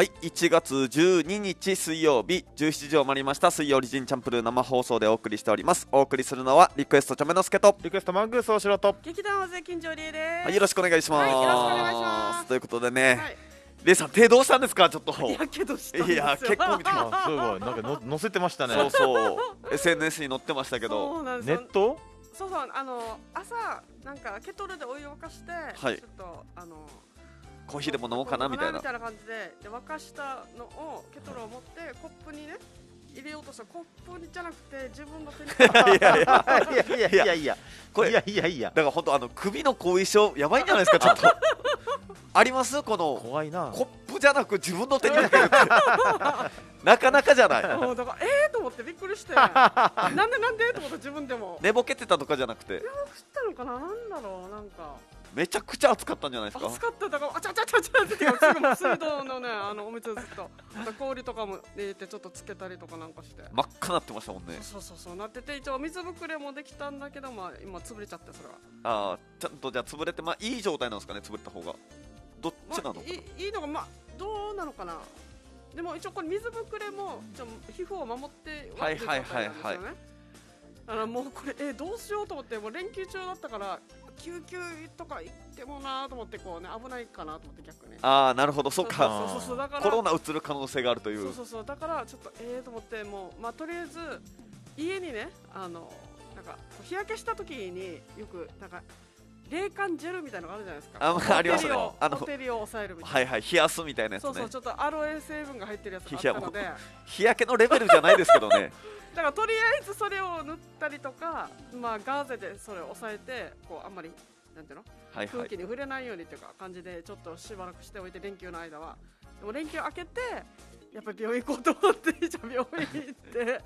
はい、1月12日水曜日17時を回りました水曜リジンチャンプルー生放送でお送りしておりますお送りするのはリクエストチョメのすけとリクエストマングースおしろと劇団大関金城理恵です、はい、よろしくお願いします、はい、よろしくお願いしますということでね、はいレイさん手どうしたんですかちょっといや結構見てますすごいなんかの載せてましたねそうそう SNS に載ってましたけどそうなんですネットそうそうあの朝なんかケトルでお湯を沸かして、はい、ちょっとあのコーヒーでも飲もうかなみたいなたいな感じでで沸かしたのをケトルを持ってコップにね入れようとしたコップにじゃなくて自分の手にいやいやいやいやいやいやいや。いやいやいやだから本当あの首の後遺症やばいんじゃないですか ちょっとありますこの怖いなコップじゃなく自分の手に入れて なかなかじゃない もうだからええー、と思ってびっくりしてなんでなんでと思って自分でも寝ぼけてたとかじゃなくて寝ぼけてたのかななんだろうなんかめちゃくちゃ暑かったんじゃないですか暑かっただからあちゃちゃちゃちゃって水道のね あのお水ずっと氷とかも入れてちょっとつけたりとかなんかして 真っ赤なってましたもんねそうそうそうなってて一応水ぶくれもできたんだけどまあ今潰れちゃってそれはああちゃんとじゃあ潰れてまあいい状態なんですかね潰れた方がどっちなの、まあ、いいいのがまあどうなのかなでも一応これ水ぶくれもちょ皮膚を守ってはいはいはいはいあらもうこれえどうしようと思ってもう連休中だったから救急とか行ってもなと思ってこうね危ないかなと思って逆にああなるほどそっかそうそうそうだからコロナうつる可能性があるというそうそうそうだからちょっとええー、と思ってもうまあとりあえず家にねあのなんか日焼けした時によくなんか冷感ジェルみたいなのがあるじゃないですかあ,、まあ、ありますねあのテを抑えるみたいなはいはい冷やすみたいなやつ、ね、そうそうちょっとアロエ成分が入ってるやつがあったので日焼けのレベルじゃないですけどね だからとりあえずそれを塗ったりとか、まあ、ガーゼでそれを抑えてこうあんまりなんていうの、はいはい、空気に触れないようにというか感じでちょっとしばらくしておいて連休の間はでも連休明けてやっぱり病院行こうと思ってじゃ病院行って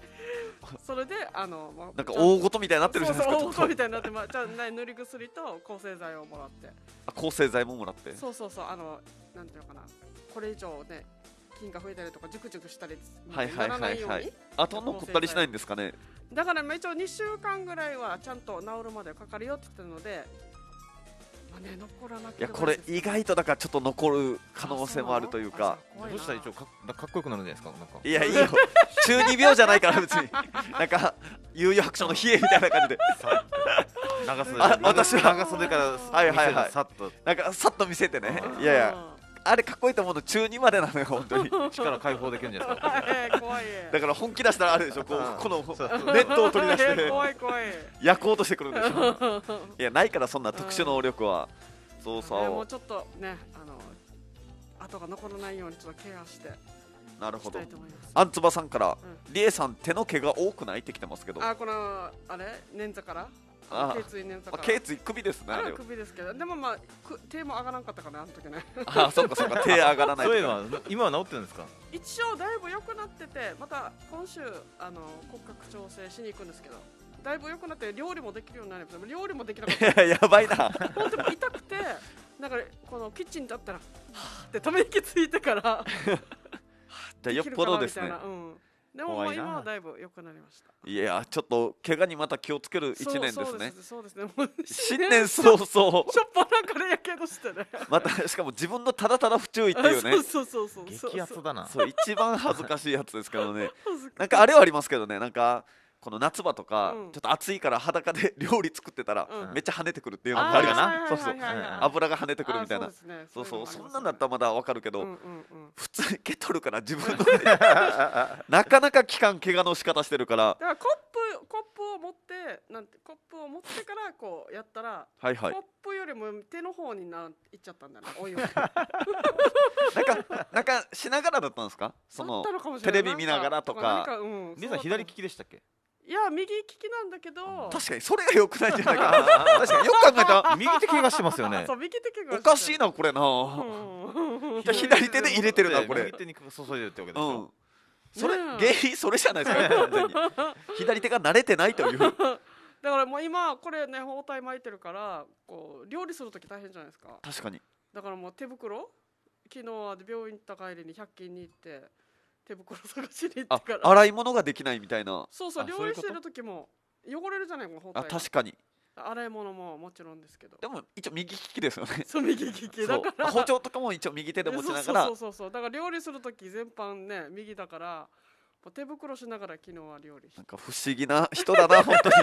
それであの、まあ、なんか大事みたいになってるじゃないですか大とみたいになってまあじゃあ塗り薬と抗生剤をもらってあ抗生剤ももらってそうそうそうあのなんていうのかなこれ以上ね菌が増えたりとかジュクジュクしたりはいはいはいはいあとの食ったりしないんですかねだから一応2週間ぐらいはちゃんと治るまでかかるよって言ってるのでいやこれ意外とだからちょっと残る可能性もあるというかどうしたら一応かかっこよくなるんじゃないですかなんかいやいいよ中二病じゃないから別になんか有余白書の冷えみたいな感じで長袖あ私は長袖からはいはいはいさっとなんかさっと見せてねいやいやあれかっこいいと思うの中2までなのよ 本当に力解放できるんじゃないですか怖いだから本気出したらあるでしょこうこのネットを取り出して 怖い怖い焼こうとしてくるんでしょ いやないからそんな特殊能力は、そうそうもうちょっとねあの跡が残らないようにちょっとケアしてなるほどあんつばさんから、うん、りえさん手の毛が多くないってきてますけどあこのあれ捻挫から頸椎椎首ですね首ですけどでもまあ手も上がらんかったかなあの時ねあそうかそうか 手上がらないそういは、今は治ってるんですか一応だいぶ良くなっててまた今週あの骨格調整しに行くんですけどだいぶ良くなって料理もできるようになりました料理もできなかった やばいな本当痛くてだからこのキッチンだったらはぁってため息ついてから じゃよっぽどですね、うん、でもま今はだいぶ良くなりましたいやちょっと怪我にまた気をつける1年ですね新年早々しょっぱなからやけどしてねまたしかも自分のただただ不注意っていうねそうそうそうそう激アツだなそう一番恥ずかしいやつです からねなんかあれはありますけどねなんかこの夏場とか、ちょっと暑いから裸で料理作ってたら、めっちゃ跳ねてくるっていうのがあるかなそうそう油が跳ねてくるみたいなそうそうそんなんだったらまだわかるけど、普通にケトルから自分の なかなか期間怪我の仕方してるからだからコップコップを持ってなんてコップを持ってからこうやったら、はいはい、コップよりも手の方にないっちゃったんだなお湯 なんかなんかしながらだったんですかそのテレビ見ながらとか皆さん左利きでしたっけいや右利きなんだけど確かにそれが良くないじゃないか 確かによく考えたら右手怪我してますよねそう右手怪我おかしいなこれな、うん、左手で入れてるなこれ右手に注いでるってわけでしょ、うん、それ、ね、原因それじゃないですか 完左手が慣れてないというだからもう今これね包帯巻いてるからこう料理する時大変じゃないですか確かにだからもう手袋昨日は病院行った帰りに100均に行って手袋探しに行ってから洗い物ができないみたいなそうそう料理してる時も汚れるじゃないこの包帯あ確かに洗い物ももちろんですけどでも一応右利きですよねそう右利きだから包丁とかも一応右手で持ちながらそうそうそうだから料理する時全般ね右だから手袋しながら昨日は料理なんか不思議な人だな 本当に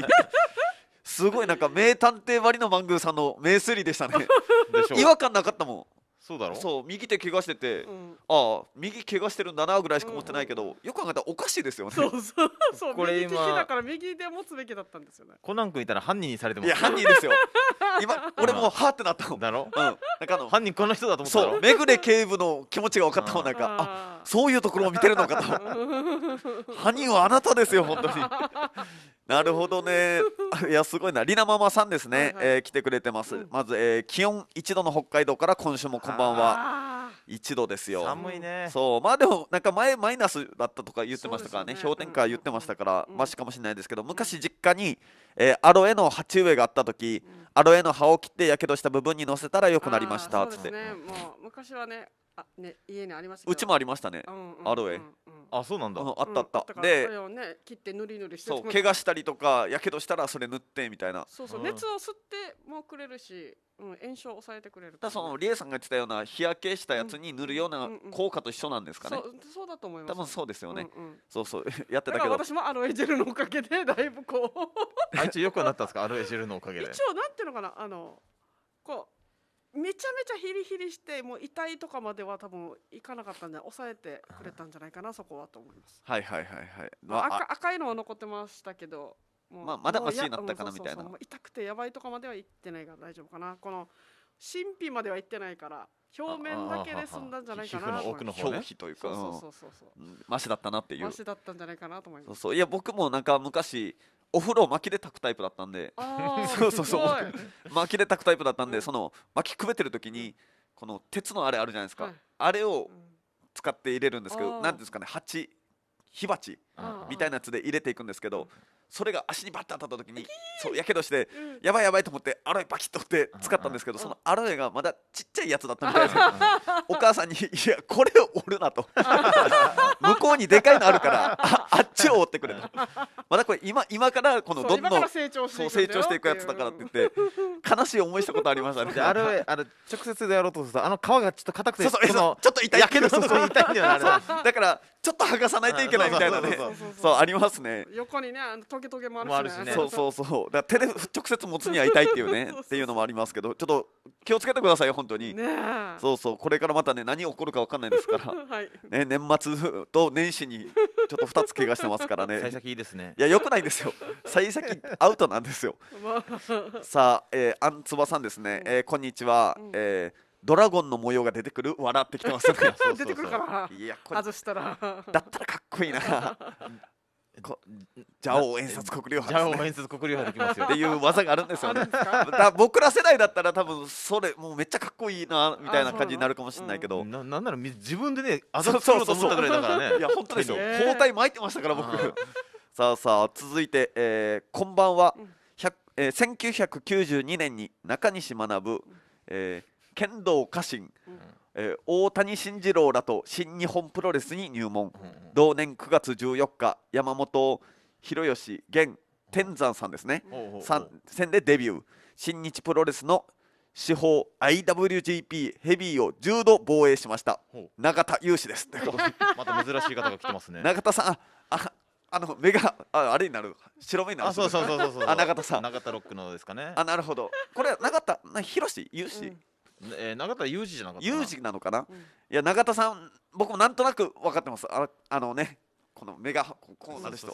すごいなんか名探偵ばりのマングーさんの名推理でしたね 違和感なかったもんそうだろそう右手怪我してて、うん、ああ右怪我してるんだなぐらいしか持ってないけど、うんうん、よく考えたらおかしいですよねそうそうそう これ今右手だから右手持つべきだったんですよねコナン君いたら犯人にされてもいや犯人ですよ今俺もはってなったもんだろ、うん、なんかあの犯人この人だと思ったそうめぐれ警部の気持ちが分かったもんなんかあそういうところを見てるのかと 犯人はあなたですよ本当になるほどね。いや、すごいな。りなママさんですね。はえー来てくれてます。まず、えー気温1度の北海道から今週もこんばんは。1度ですよ。寒いねそうまあでもなんか前マイナスだったとか言ってましたからねね氷点下言ってましたから、マシかもしれないですけど昔実家に、えーアロエの鉢植えがあった時、アロエの葉を切ってやけどした部分に乗せたら良くなりましたっつって、そうですねもう昔はねね家にありましたうちもありましたね、うんうん、アロエ、うんうん、あそうなんだ、うん、あったあった、うん、で、ね、切ってぬりぬりしてそう怪我したりとかやけどしたらそれ塗ってみたいなそうそう、熱を吸ってもくれるし、うん、炎症を抑えてくれる、ね、だそのリエさんが言ってたような日焼けしたやつに塗るような効果と一緒なんですかね、うんうんうん、そうそうだと思います多分そうですよね、うんうん、そうそうやってたけど私もアロエジェルのおかげでだいぶこうあいつよくなったんですかアロエジェルのおかげで一応なんていうのかなあのこうめちゃめちゃヒリヒリしてもう遺体とかまでは多分行かなかったんで抑えてくれたんじゃないかなそこはと思いますはいはいはいはい、まあ、赤赤いのは残ってましたけどもう、まあ、まだマシになったかなみたいな痛くてやばいとかまでは行ってないから大丈夫かなこの神秘までは行ってないから表面だけで済んだんじゃないかな奥の表皮というかそそそそうううう、うん、マシだったなっていうマシだったんじゃないかなと思いますそういや僕もなんか昔お風呂薪で炊くタイプだったんで そうそうそう薪で炊くタイプだったんで、うん、そのきくべてる時にこの鉄のあれあるじゃないですか、はい、あれを使って入れるんですけど何ですかね鉢火鉢みたいなやつで入れていくんですけどそれが足にバッて当たった時にそうやけどして、やばいやばいと思ってアロエバキッとって使ったんですけどそのアロエがまだちっちゃいやつだったみたいですお母さんに「いやこれを折るな」と 向こうにでかいのあるからああっちを折ってくれとまだこれ今今からこのどんどん成長していくやつだからって言って悲しい思いしたことありましたねアロあの直接でやろうとするとあの皮がちょっと硬くてそうそうそうちょっと痛いやけどそこだだからちょっと剥がさないといけないみたいなねそうありますね横にねあのトゲトゲもあるし、ね,、ね、そうそうそうだ手で直接持つには痛いっていうね っていうのもありますけどちょっと気をつけてくださいよ本当にそうそうこれからまたね何起こるか分かんないですから、はい、ね、年末と年始にちょっと2つ怪我してますからね幸先いいですねいやよくないですよ幸先アウトなんですよ、まあ、さあ、えー、あんつばさんですね、うん、えー、こんにちは、うん、えードラゴンの模様が出てくる笑ってきてますね 出てくるかないやこれ外したらだったらかっこいいなこジャオ遠札国領ジャオ遠札国領派できますよっていう技があるんですよねだ僕ら世代だったら多分それもうめっちゃかっこいいなみたいな感じになるかもしれないけどななんなら自分でねあざ作ろうと思ったぐらいだからねいや本当ですよ包帯巻いてましたから僕さあさあ続いて、えー、こんばんは、えー、1992年に中西学ぶ、えー、剣道家臣、えー、大谷慎次郎らと新日本プロレスに入門、うんうん、同年9月14日山本博義現天山さんですね、うん、戦でデビュー新日プロレスの司法 IWGP ヘビーを10度防衛しました永田雄志です また珍しい方が来てますね 永田さんああの目がああれになる白目になる、あそうそうそうそうそうう永田さん永田ロックのですかねあなるほどこれは永田な広志雄志、うんえー、永田裕二じゃなかった裕二なのかな、うん、いや永田さん僕もなんとなく分かってますああのねこの目がこうなる人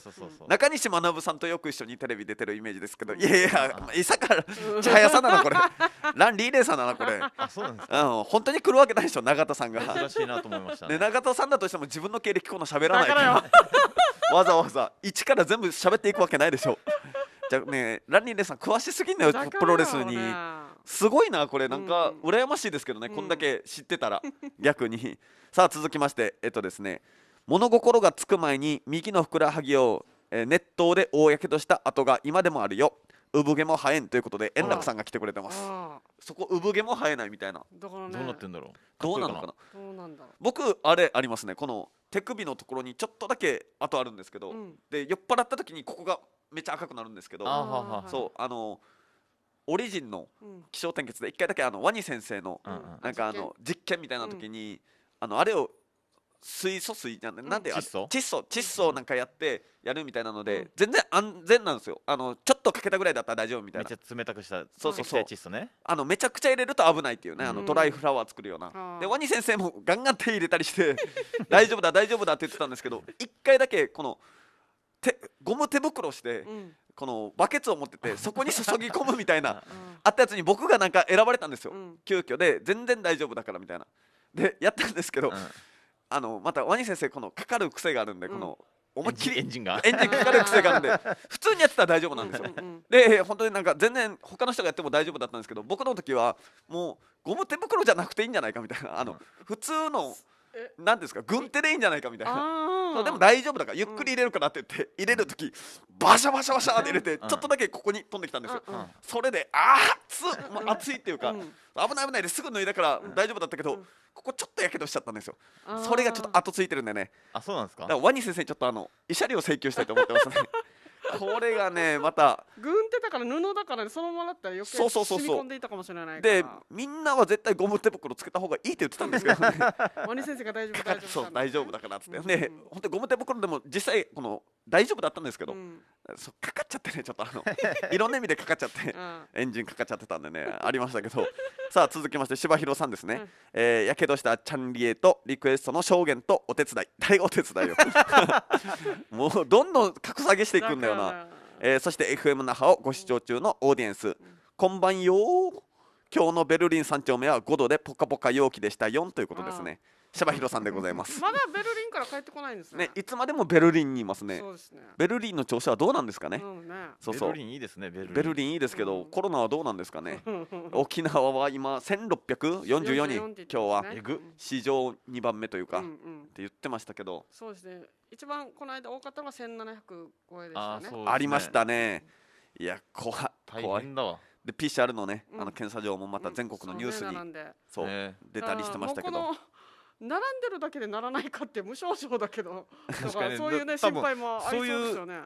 中西学さんとよく一緒にテレビ出てるイメージですけど、うん、いやいや伊坂千早さんなのこれ ランリーレーさんなのこれあそうなんですか、うん、本当に来るわけないでしょ永田さんが珍しいなと思いました、ね、永田さんだとしても自分の経歴この喋らないら わざわざ一から全部喋っていくわけないでしょじゃあねランリーレーさん詳しすぎんだよプロレスに。すごいなこれなんか羨ましいですけどね、こんだけ知ってたら 逆にさあ続きましてえっとですね物心がつく前に右のふくらはぎを、えー、熱湯で大やけどした跡が今でもあるよ産毛も生えんということで円楽さんが来てくれてますそこ産毛も生えないみたいな、ね、どうなってんだろうどうなのかな僕あれありますねこの手首のところにちょっとだけ跡あるんですけど、うん、で酔っ払った時にここがめっちゃ赤くなるんですけどそうあのーオリジンの気象点結で一回だけあのワニ先生のなんかあの実験みたいな時にあのあれを水素水なんで、何で窒素窒素窒素なんかやってやるみたいなので、全然安全なんですよあのちょっとかけたぐらいだったら大丈夫みたいなめっちゃ冷たくしたそうそうそう窒素ねあのめちゃくちゃ入れると危ないっていうねあのドライフラワー作るような、でワニ先生も ガンガン手入れたりして 大丈夫だ大丈夫だって言ってたんですけど一回だけこの手ゴム手袋して、このバケツを持ってて そこに注ぎ込むみたいな、あったやつに僕がなんか選ばれたんですよ、うん、急遽で全然大丈夫だからみたいなでやったんですけど、あのまたワニ先生このかかる癖があるんでこの、思いっきりエンジンがエンジンかかる癖があるんで普通にやってたら大丈夫なんですよ。で本当になんか全然他の人がやっても大丈夫だったんですけど僕の時はもうゴム手袋じゃなくていいんじゃないかみたいなあの普通の何ですか軍手でいいんじゃないかみたいなでも大丈夫だからゆっくり入れるかなって言って入れる時バシャバシャバシャって入れてちょっとだけここに飛んできたんですよ、それであっ、熱いっていうか、危ない危ないですぐ脱いだから大丈夫だったけど、ここちょっとやけどしちゃったんですよそれがちょっと後ついてるんでねあそうなんですかワニ先生にちょっとあの慰謝料請求したいと思ってますねこれがねまた軍手だから布だから、そのままだったら余計そうそうそうそう込んでいたかもしれないでみんなは絶対ゴム手袋つけた方がいいって言ってたんですけどね鬼 先生が大丈夫大丈夫そう大丈夫だからっつって、ね、本当ゴム手袋でも実際この大丈夫だったんですけど、うん、かかっちゃってねちょっとあの いろんな意味でかかっちゃって、うん、エンジンかかっちゃってたんでねありましたけど さあ続きまして柴弘さんですね、えやけどしたチャンリエとリクエストの証言とお手伝い 大お手伝いよもうどんどん格下げしていくんだよなえー、そして FM 那覇をご視聴中のオーディエンス、こんばんよ今日のベルリン3丁目は5度でポカポカ陽気でした4ということですね、シャバヒロさんでございますまだベルリンから帰ってこないんですねねいつまでもベルリンにいますねそうですねベルリンの調子はどうなんですかね,、うん、ねそうそうベルリンいいですねベルリンベルリンいいですけど、うんコロナはどうなんですかね沖縄は今千六百四十四人今日はえぐ史上2番目というか、うんうんって言ってましたけどそうですね一番この間多かったのが千七百超えでしたあそうですねありましたねいや怖い怖いんだわでピーシ c r のね、うんあの検査場もまた全国のニュースにそう、出たりしてましたけど並んでるだけでならないかって無症状だけどだからそういうね心配もありそうですよね。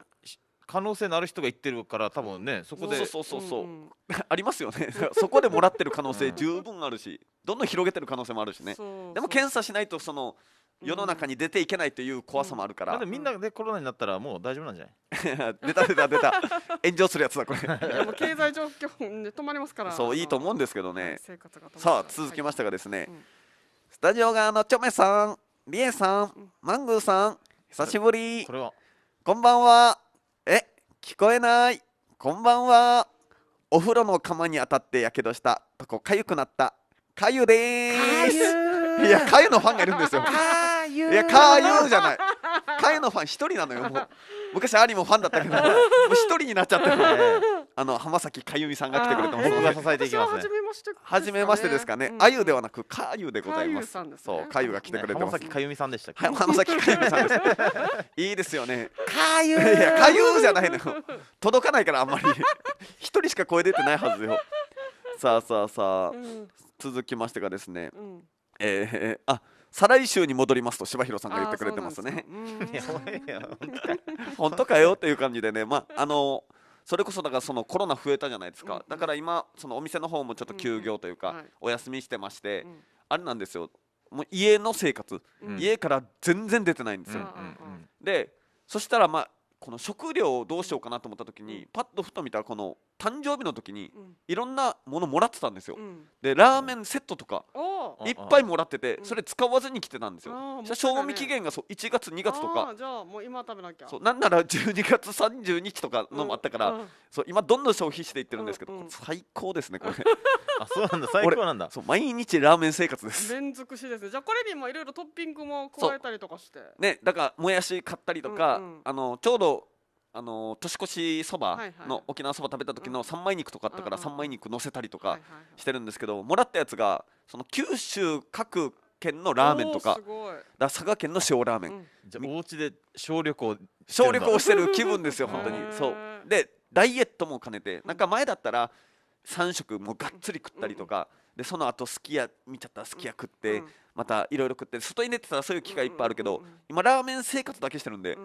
可能性のある人が言ってるから多分ねそこでそうそうそうそう、うんうん、ありますよねそこでもらってる可能性十分あるし、どんどん広げてる可能性もあるしねでも検査しないとその世の中に出ていけないという怖さもあるから、うん、みんなでコロナになったらもう大丈夫なんじゃない 出た出た出た 炎上するやつだこれ経済状況で止まりますからそういいと思うんですけどね、さあ続きましたがですね、はいうんスタジオ側のチョメさん、リエさん、マングーさん、久しぶり。こんばんは。え、聞こえない。こんばんは。お風呂の釜に当たってやけどした。とこかゆくなった。かゆでーす。いや、かゆのファンがいるんですよ。いや、かゆじゃない。かゆのファン一人なのよ。もう昔アリもファンだったけど、一人になっちゃってるのあの浜崎かゆみさんが来てくれてますので支えていきますね。初めましてですかね。あゆではなくかゆでございます。そうかゆが来てくれてます。浜崎かゆみさんでしたっけ？浜崎かゆみさんです。いいですよね。かゆいやかゆじゃないの。届かないからあんまり一人しか声出てないはずよ。さあさあさあ、続きましてがですね。うえあ。再来週に戻りますと柴弘さんが言ってくれてますね。本当かよっていう感じでね、まああのーそれこそだからそのコロナ増えたじゃないですか、だから今そのお店の方もちょっと休業というか、お休みしてまして、あれなんですよもう家の生活、家から全然出てないんですよ、でそしたらまあこの食料をどうしようかなと思った時に、パッとふと見たらこの誕生日の時にいろんなものもらってたんですよ、でラーメンセットとかいっぱいもらっててそれ使わずに来てたんですよ、賞味期限がそう1月2月とかじゃあもう今食べなきゃそうなんなら12月30日とかのもあったから、そう今どんどん消費していってるんですけど、最高ですねこれあそうなんだ 最高なんだそう毎日ラーメン生活です連続しですねじゃあこれにもいろいろトッピングも加えたりとかしてねだからもやし買ったりとか、あのちょうどあの年越しそばの沖縄そば食べた時の三枚肉とかあったから三枚肉乗せたりとかしてるんですけどもらったやつがその九州各県のラーメンとかだ佐賀県の塩ラーメン、じゃお家で小旅行小旅行してる気分ですよ本当にそうでダイエットも兼ねてなんか前だったら3食もうがっつり食ったりとか、でその後すき家見ちゃったらすき家食って、またいろいろ食って外に出てたらそういう機会いっぱいあるけど、今ラーメン生活だけしてるんで、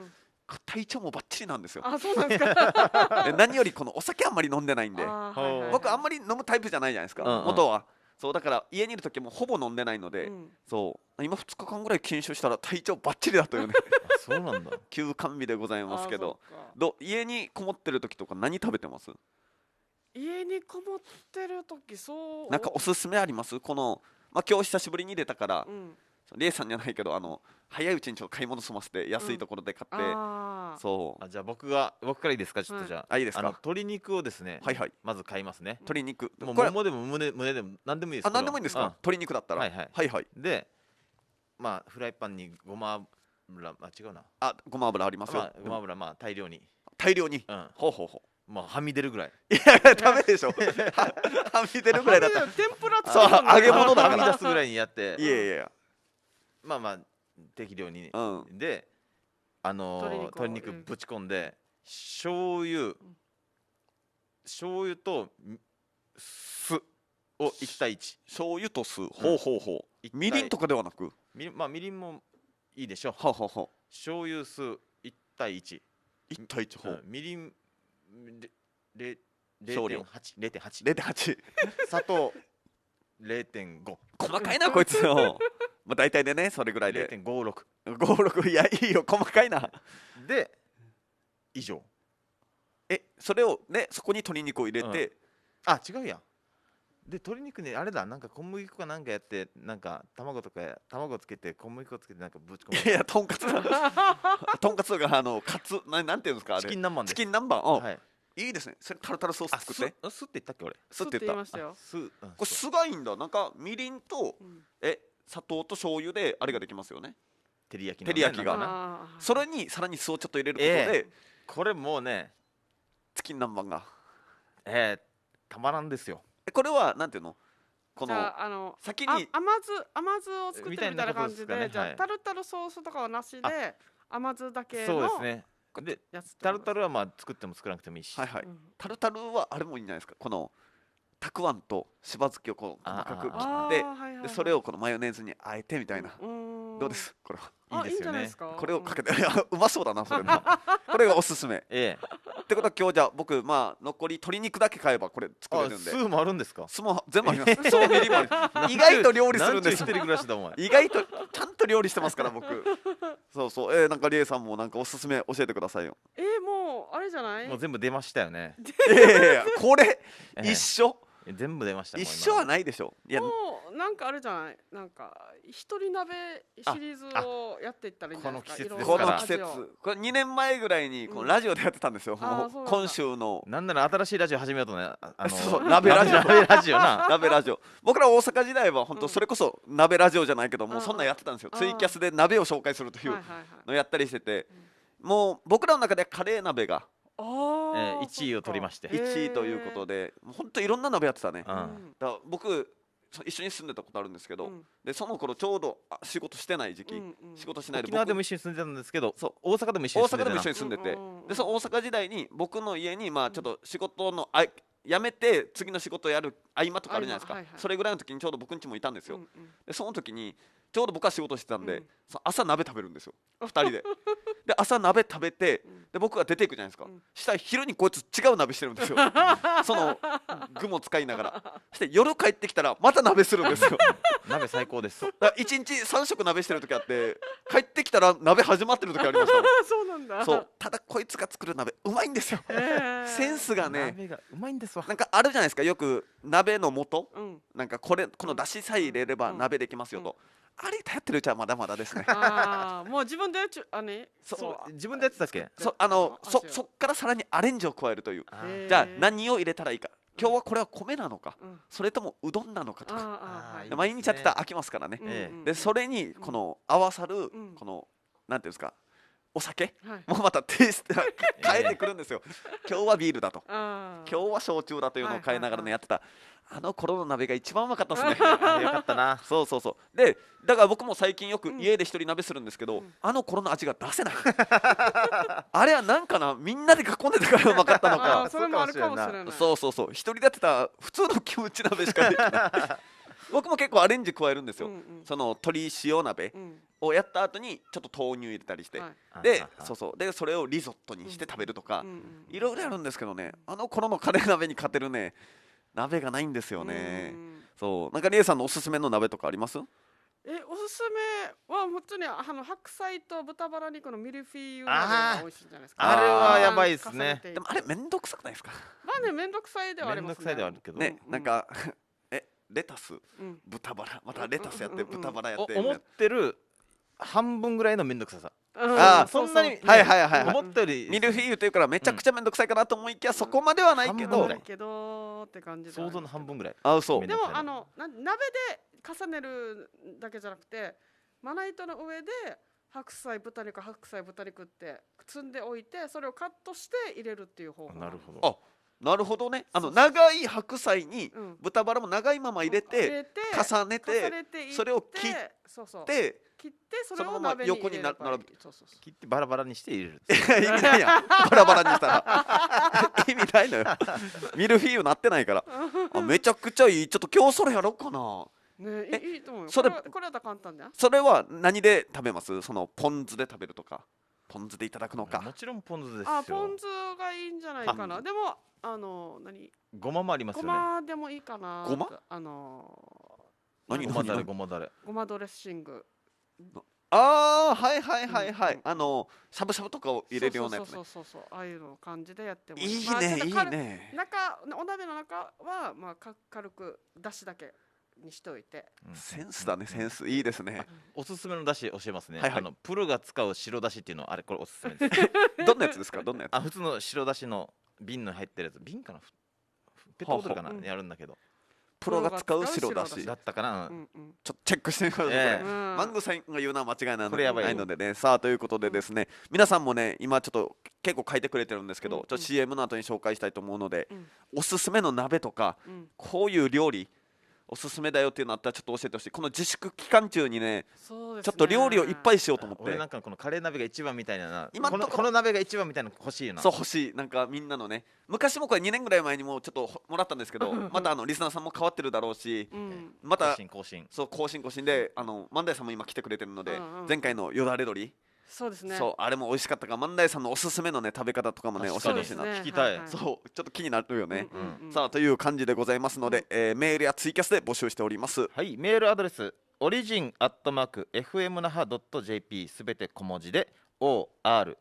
体調もバッチリなんですよ。あそうなんですか 何よりこのお酒あんまり飲んでないんで、はいはい、僕あんまり飲むタイプじゃないじゃないですか、うんうん、元は。そうだから家にいる時もほぼ飲んでないので、うん、そう今2日間ぐらい禁酒したら体調バッチリだというねそうなんだ休館日でございますけどど家にこもってる時とか何食べてます家にこもってる時そうなんかおすすめありますこの、まあ、今日久しぶりに出たから、うんレイさんじゃないけどあの早いうちにちょっと買い物済ませて安いところで買って、あそうあじゃあ僕が僕からいいですかちょっとじゃあ,、あいいですか鶏肉をですねはいはいまず買いますね鶏肉もうこもでも胸胸でも何でもいいですあ何でもいいんですか、鶏肉だったらはいはいはいはいでまあフライパンにごま油あ違うなあごま油ありますよ、まあ、ごま油まあ大量に大量に、うん、ほうほうほうまあ、はみ出るぐらい。いや、ダメでしょ。ははみ出るぐらいだった。天ぷらそう、揚げ物だかはみ出すぐらいにやって。いやいや。まあまあ適量に、うであのー鶏鶏肉ぶち込んで、醤油醤油とみ酢を1対1醤油と酢、ほうほうほ一う。対みりんとかではなく、みりんまあみりんもいいでしょうはははあ、醤油酢1対1、一対一ほうみりんれれ少量0.8 0.8 0.8。砂糖0.5細かいなこいつよ。まあ、大体でねそれぐらいで0.5656いやいいよ細かいなで以上えそれをねそこに鶏肉を入れて、うん、あ違うやんで鶏肉ねあれだなんか小麦粉かなんかやってなんか卵とか卵つけて小麦粉つけてなんかぶち込むいや とんかつとんかつがあのカツななんていうんですかあれチキン南蛮チキン南蛮を、はい、いいですねそれタルタルソース作ってすって言ったっけ俺すって言ったすこれすごいいんだなんかみりんと、うん、え砂糖と醤油であれができますよね照り焼きね、照り焼きがそれにさらに酢をちょっと入れることで、えー、これもうね月南蛮がええー、たまらんですよこれはなんていうのこのあの先に甘酢甘酢を作ってみたいな感じで、ね、じゃあ、タルタルソースとかはなしで甘酢だけのそうですねでタルタルはまあ作っても作らなくてもいいし、はいはい、タルタルはあれもいいんじゃないですかこのたくあんとしば漬けをこう細かく切って、でそれをこのマヨネーズにあえてみたいな、どうですこれはいいですよねこれをかけて、いうまそうだなそれな これがおすすめっ えってことは今日じゃあ僕まあ残り鶏肉だけ買えばこれ作れるんでスーもあるんですか酢も全部ありますそうもり意外と料理するんですな意外とちゃんと料理してますから僕そうそうえなんかりえさんもなんかおすすめ教えてくださいよえもうあれじゃないもう全部出ましたよね いやいやいやこれええ一緒全部出ました一緒はないでしょいやもうなんかあるじゃないなんか一人鍋シリーズをやっていったらいいんじゃないですかこの季節これ2年前ぐらいにこのラジオでやってたんですよ、うん、今週のなんなら新しいラジオ始めようとね そう鍋ラジオ鍋ラジオな 鍋ラジオ僕ら大阪時代は本当それこそ鍋ラジオじゃないけど、うん、もうそんなやってたんですよツイキャスで鍋を紹介するというのをやったりしてて、もう僕らの中でカレー鍋がえー、1位を取りまして1位ということで本当いろんな鍋やってたね、うん、だ僕一緒に住んでたことあるんですけど、うん、でその頃ちょうど仕事してない時期、うんうん、仕事しないで沖縄でも一緒に住んでたんですけどそう大阪でも一緒に住んで大阪でも一緒に住んでて、うんうん、でその大阪時代に僕の家にまあちょっと仕事のあ辞めて次の仕事やる合間とかあるじゃないですか、はいはい、それぐらいの時にちょうど僕んちもいたんですよ、うんうん、でその時にちょうど僕は仕事してたんで、うん、朝鍋食べるんですよ2人で で朝鍋食べてで僕が出ていくじゃないですか、うん、したら昼にこいつ違う鍋してるんですよ その具も使いながらして夜帰ってきたらまた鍋するんですよ 鍋最高です一日3食鍋してる時あって帰ってきたら鍋始まってる時ありました そうなんだそうただこいつが作る鍋うまいんですよ、えー、センスがね鍋がうまいんですわなんかあるじゃないですかよく鍋の素、うん、なんかこれこのだしさえ入れれば鍋できますよと、うんあれ流行ってるうちはまだまだですね。ああ、もう自分でやっちあね。そう自分でやってたっけ？そうあのそそっからさらにアレンジを加えるという。じゃあ何を入れたらいいか。今日はこれは米なのか、うん、それともうどんなのかとか、毎日やってたら飽きますからね、でそれにこの合わさるこの、なんていうんですかお酒、はい、もまたテイスト 変えてくるんですよ、今日はビールだと今日は焼酎だというのを変えながらねやってた、あの頃の鍋が一番うまかったですね よかったなそうそうそうでだから僕も最近よく家で一人鍋するんですけど、うん、あの頃の味が出せない あれは何かなみんなで囲んでたからうまかったのかそれもあるかもしれないそうそうそう一人だってた普通のキムチ鍋しかできない僕も結構アレンジ加えるんですよ、うんうん、その鶏塩鍋、うん、をやった後にちょっと豆乳入れたりして、はい、でそうそうでそれをリゾットにして食べるとか、いろいろあるんですけどねあの頃のカレー鍋に勝てるね鍋がないんですよねそうなんかりえさんのおすすめの鍋とかありますえおすすめは本当にあの白菜と豚バラ肉のミルフィーユ鍋が美味しいじゃないですかあれはやばいですねでもあれ面倒くさくないですかまあね面倒くさいではありますねくさいではあるけどねなんか、えレタス、豚バラまたレタスやって豚バラやって思ってる半分ぐらいの面倒くささああそんなに、はいはいはい、思ったよりミルフィーユというからめちゃくちゃ面倒くさいかなと思いきや、そこまではないけどけどって感じ想像の半分ぐらいあそうでもあのな鍋で重ねるだけじゃなくてまな板の上で白菜豚肉白菜豚肉って積んでおいてそれをカットして入れるっていう方法なるほどあなるほどねあの長い白菜に豚バラも長いまま入れて重ねてそれを切って切ってそれを鍋に横に並ぶそうそうそう切ってバラバラにして入れる 意味ないやんバラバラにしたら 意味ないのよ ミルフィーユなってないからあめちゃくちゃいいちょっと今日それやろうかなねえいいと思うよそれこれこれは簡単だよそれは何で食べますそのポン酢で食べるとかポン酢でいただくのかもちろんポン酢ですよあポン酢がいいんじゃないかなでもあの何ごまもありますよごまでもいいかなごまあの何ごまだれごまだれごまドレッシングああはいはいはいはい、うんうあのしゃぶしゃぶとかを入れるようなやつ、ね、そうそうそうああいうの感じでやってますいいね、まあ、いいね中お鍋の中は、まあ、か軽くだしだけにしておいて、うん、センスだねセンスいいですねおすすめのだし教えますね、はいはい、あのプロが使う白だしっていうのはあれこれおすすめです どんなやつですかどんなやつあ普通の白だしの瓶の入ってるやつ瓶かなペットボトルかな、ははやるんだけどプロが使う白だしだったかな、うんうん、ちょっとチェックしてみましょう、マンゴさんが言うのは間違いないのでねさあということでですね、うん、皆さんもね今ちょっと結構書いてくれてるんですけど、うんうん、ちょっと CM の後に紹介したいと思うので、うん、おすすめの鍋とか、こういう料理おすすめだよっていうのあったらちょっと教えてほしいこの自粛期間中にね、ね、ちょっと料理をいっぱいしようと思って俺なんかこのカレー鍋が一番みたいな今このこの鍋が一番みたいなの欲しいなそう欲しいなんかみんなのね昔もこれ2年ぐらい前にもちょっともらったんですけどまたあのリスナーさんも変わってるだろうし、うん、また更新更新そう更新更新であの万代さんも今来てくれてるので、うんうん、前回のよだれ鶏そうですねそうあれも美味しかったか万代さんのおすすめのね食べ方とかもね教えてほしいな、て聞きたい、そうちょっと気になるよね、ううん、さあという感じでございますので、えメールやツイキャスで募集しておりますはいメールアドレスオリジンアットマーク FM 那覇 .jp すべて小文字で ORIGIN アッ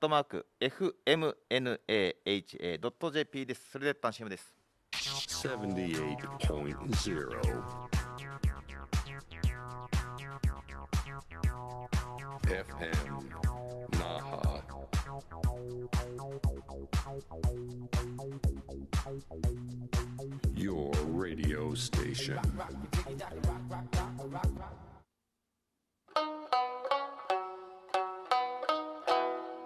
トマーク FMNAHA.jp ですそれで楽しみです78.0 FM Naha Your radio station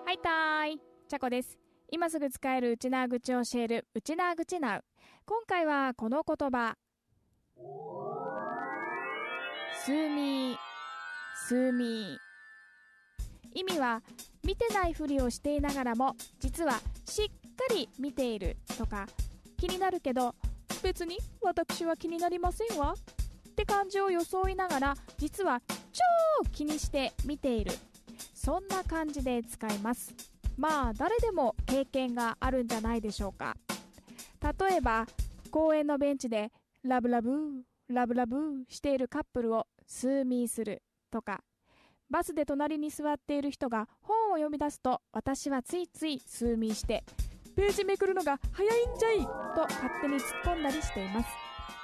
Hi いちゃこです今すぐ使えるうちなーぐちを教えるうちなーぐちなう今回はこの言葉スーミー、スーミー。意味は、見てないふりをしていながらも、実はしっかり見ているとか、気になるけど、別に私は気になりませんわって感じを装いながら、実は超気にして見ている。そんな感じで使います。まあ、誰でも経験があるんじゃないでしょうか。例えば、公園のベンチで、ラブラブラブラブしているカップルをスーミーするとか、バスで隣に座っている人が本を読み出すと私はついついスーミーして、ページめくるのが早いんじゃいと勝手に突っ込んだりしています。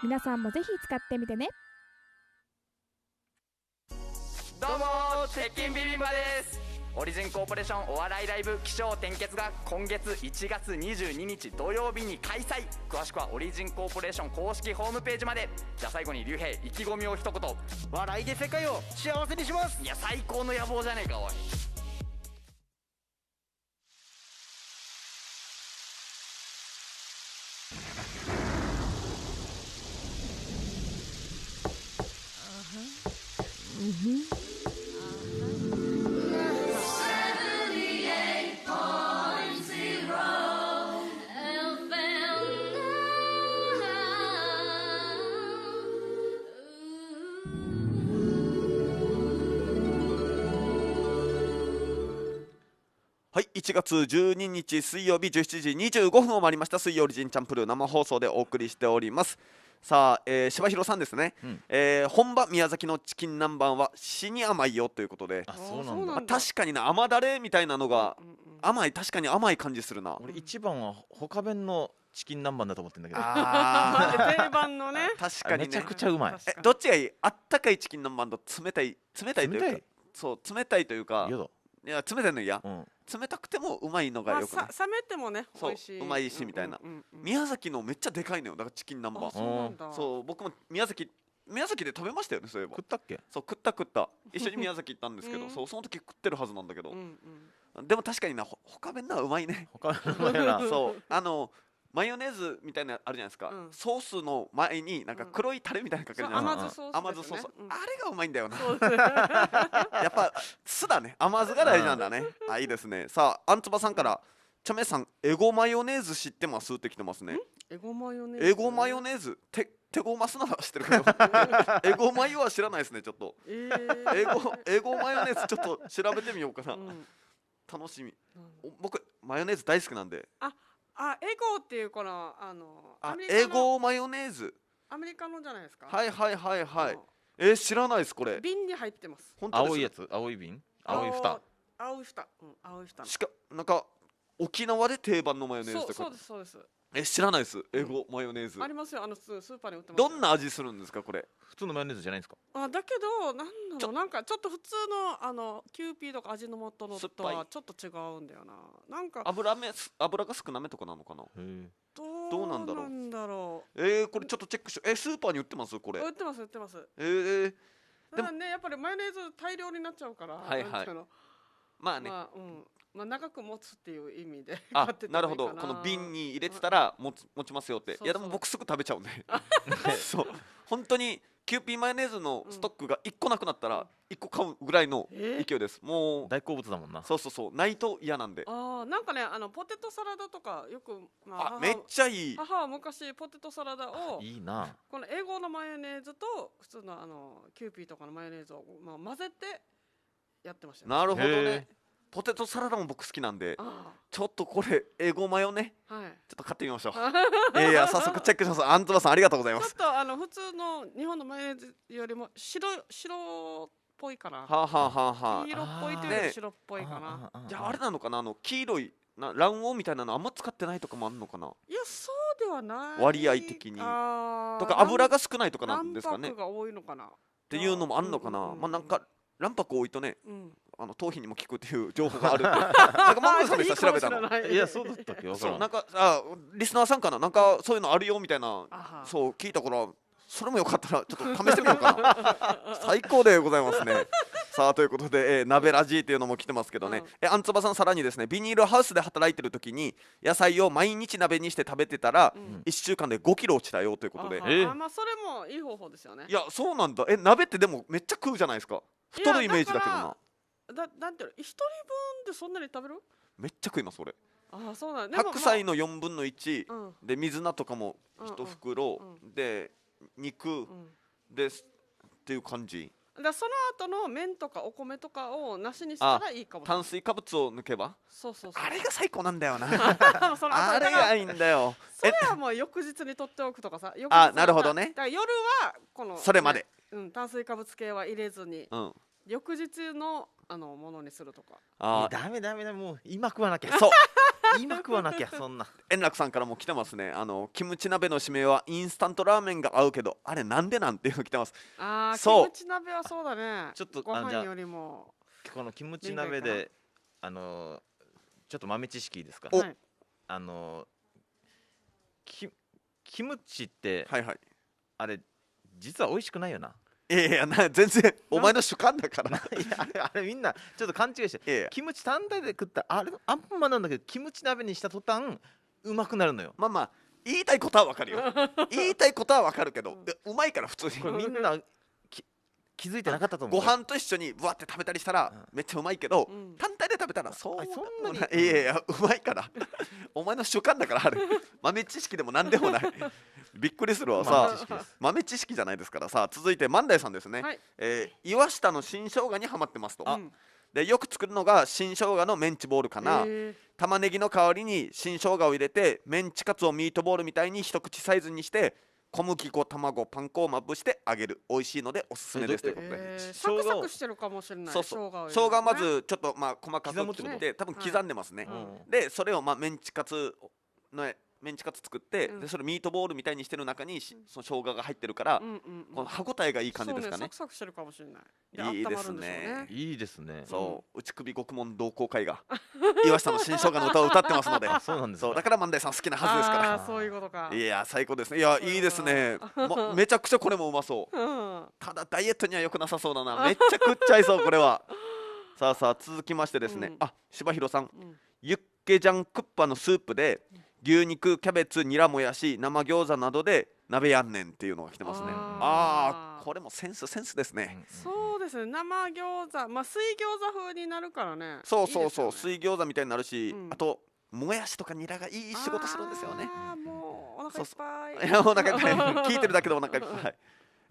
皆さんもぜひ使ってみてね。どうも、鉄筋ビビンバです。オリジンコーポレーションお笑いライブ起承転結が今月1月22日土曜日に開催詳しくはオリジンコーポレーション公式ホームページまでじゃあ最後に竜兵意気込みを一言笑いで世界を幸せにしますいや最高の野望じゃねえかおい m m 1月12日水曜日17時25分を回りました水曜日人チャンプルー生放送でお送りしておりますさあ、えー、柴広さんですね、うん、えー、本場宮崎のチキン南蛮は死に甘いよということであそうなんだ、まあ、確かにな甘だれみたいなのが甘い確かに甘い感じするな俺一番は他弁のチキン南蛮だと思ってんだけど定番のね確かに、ね、めちゃくちゃうまいえどっちがいいあったかいチキン南蛮と冷たい冷たいというかそう冷たいというかだいや冷たいのや、うん、冷たくてもうまいのがよくない、まあ、冷めてもね美味しいうまいしみたいな、うんうんうんうん、宮崎のめっちゃでかいのよだからチキン南蛮そう僕も宮崎宮崎で食べましたよねそういえば食ったっけそう食った食った一緒に宮崎行ったんですけど、うん、そうその時食ってるはずなんだけど、うんうん、でも確かになほか弁なうまいねほかんな そうあのマヨネーズみたいなあるじゃないですか、うん、ソースの前になんか黒いタレみたいなかけるじゃないですか、甘酢ソース、あれがうまいんだよな やっぱ酢だね甘酢が大事なんだねあいいですねさああんつばさんからちゃめさんエゴマヨネーズ知ってますって来てますねエゴマヨネーズエゴマヨネーズて手ごますなら知ってるけど エゴマヨは知らないですねちょっと、えー、エゴエゴマヨネーズちょっと調べてみようかな、うん、楽しみ、僕マヨネーズ大好きなんでああエゴっていうこのあのあエゴマヨネーズアメリカのじゃないですかはいはいはいはい、えー、知らないですこれ瓶に入ってます本当青いやつ青い瓶青い蓋青い蓋、うん、青い蓋しかなんか沖縄で定番のマヨネーズとかそうですそうですえ知らないです英語マヨネーズありますよあのスーパーに売ってますどんな味するんですかこれ普通のマヨネーズじゃないんですかあだけどなんだろうなんかちょっと普通のあのキューピーとか味の素のとはちょっと違うんだよななんか油め油が少なめとかなのかなどうなんだろうなだろうえー、これちょっとチェックしようえスーパーに売ってますこれ売ってます売ってますえー、ただねやっぱりマヨネーズ大量になっちゃうからはいはいまあね、まあうん、まあ、長く持つっていう意味であなるほどこの瓶に入れてたら持つ持ちますよっていやでも僕すぐ食べちゃうんで そう本当にキューピーマヨネーズのストックが1個なくなったら1個買うぐらいの勢いです、もう大好物だもんなそうそうそうないと嫌なんであなんかねあのポテトサラダとかよく、まあ、めっちゃいい母は昔ポテトサラダをいいなこの英語のマヨネーズと普通のあのキューピーとかのマヨネーズを、まあ、混ぜてやってました、ね、なるほどねポテトサラダも僕好きなんでちょっとこれえごマヨね、はい、ちょっと買ってみましょう いや早速チェックしますアンドバさんありがとうございますちょっとあの普通の日本のマヨネーズよりも白白っぽいかな。はあ、はははあ、黄色っぽいというより白っぽいかな。じゃああれなのかなあの黄色いな卵黄みたいなのあんま使ってないとかもあんのかな。いやそうではない。割合的にとか油が少ないとかなんですかね。卵白が多いのかな。っていうのもあんのかな。うんうんうん、まあなんか卵白多いとね、うん、あの頭皮にも効くっていう情報がある なんかマンさんでさ調べたのいやそうだったけそうなんかあリスナーさんかななんかそういうのあるよみたいなそう聞いたからそれもよかったらちょっと試してみようかな 最高でございますねさあということで、えー、鍋ラジーっていうのも来てますけどね、うん、えあんつばさんさらにですねビニールハウスで働いてる時に野菜を毎日鍋にして食べてたら、うん、1週間で5キロ落ちたよということで、あまあそれもいい方法ですよねいやそうなんだえ鍋ってでもめっちゃ食うじゃないですか太るイメージだけどなだなんていうの一人分でそんなに食べるめっちゃ食います俺あそうなん白菜の4分の1、で水菜とかも一袋、うんうで肉うんです、っていう感じだその後の麺とかお米とかをなしにしたらいいかも炭水化物を抜けばそうそうそうあれが最高なんだよな そのあれがいいんだよそれはもう翌日に取っておくとかさあなるほどねだから夜はこのそれまで、うん、炭水化物系は入れずにうん翌日のあのものにするとかああダメダメだもう今食わなきゃそう 今食わなきゃそんな円楽さんからも来てますねあのキムチ鍋の締めはインスタントラーメンが合うけどあれなんでなんていうの来てますああキムチ鍋はそうだねちょっとご飯よりもこのキムチ鍋であのちょっと豆知識ですか、はい、あのキキムチって、はいはい、あれ実は美味しくないよないやいやな 全然お前の主観だから いやあれあれみんなちょっと勘違いしていやいやキムチ単体で食ったあれあんまなんだけどキムチ鍋にした途端うまくなるのよまあまあ言いたいことはわかるよ 言いたいことはわかるけどうまいから普通にみんな気づいてなかったと思うご飯と一緒にぶわって食べたりしたら、めっちゃうまいけど、単体で食べたらそうそんなにいやいやうまいから お前の主観だからある豆知識でも何でもない びっくりするわさ豆知識じゃないですからさ続いて万代さんですね、はい、えー、岩下の新生姜にはまってますと、うん、でよく作るのが新生姜のメンチボールかな玉ねぎの代わりに新生姜を入れてメンチカツをミートボールみたいに一口サイズにして小麦粉卵パン粉をまぶして揚げる美味しいのでおすすめですということで、えー、サクサクしてるかもしれないそうそう生姜、ね,、まずちょっとまあ細かく切って多分刻んでますね、はい、でそれをまあメンチカツのメンチカツ作って、でそれミートボールみたいにしてる中にし、うん、その生姜が入ってるから、うんうんうん、この歯ごたえがいい感じですかね、ね、サクサクしてるかもしれないいいですねいいですねそう、内首獄門同好会が 岩下の新生姜の歌を歌ってますのでそうなんですそうだから万代さん好きなはずですからそういうことかいや最高ですねいやいいですね、ま、めちゃくちゃこれもうまそう、うん、ただダイエットには良くなさそうだなめっちゃ食っちゃいそうこれはさあさあ続きましてですね、うん、あ柴弘さん、ユッケジャンクッパのスープで、うん牛肉キャベツニラもやし生餃子などで鍋やんねんっていうのが来てますねああこれもセンスセンスですね、そうですね生餃子まあ水餃子風になるからねそうそうそう、ね、水餃子みたいになるし、うん、あともやしとかニラがいい仕事するんですよねあもうお腹いっぱいいやお腹いっぱい聞いてるだけでお腹いっぱい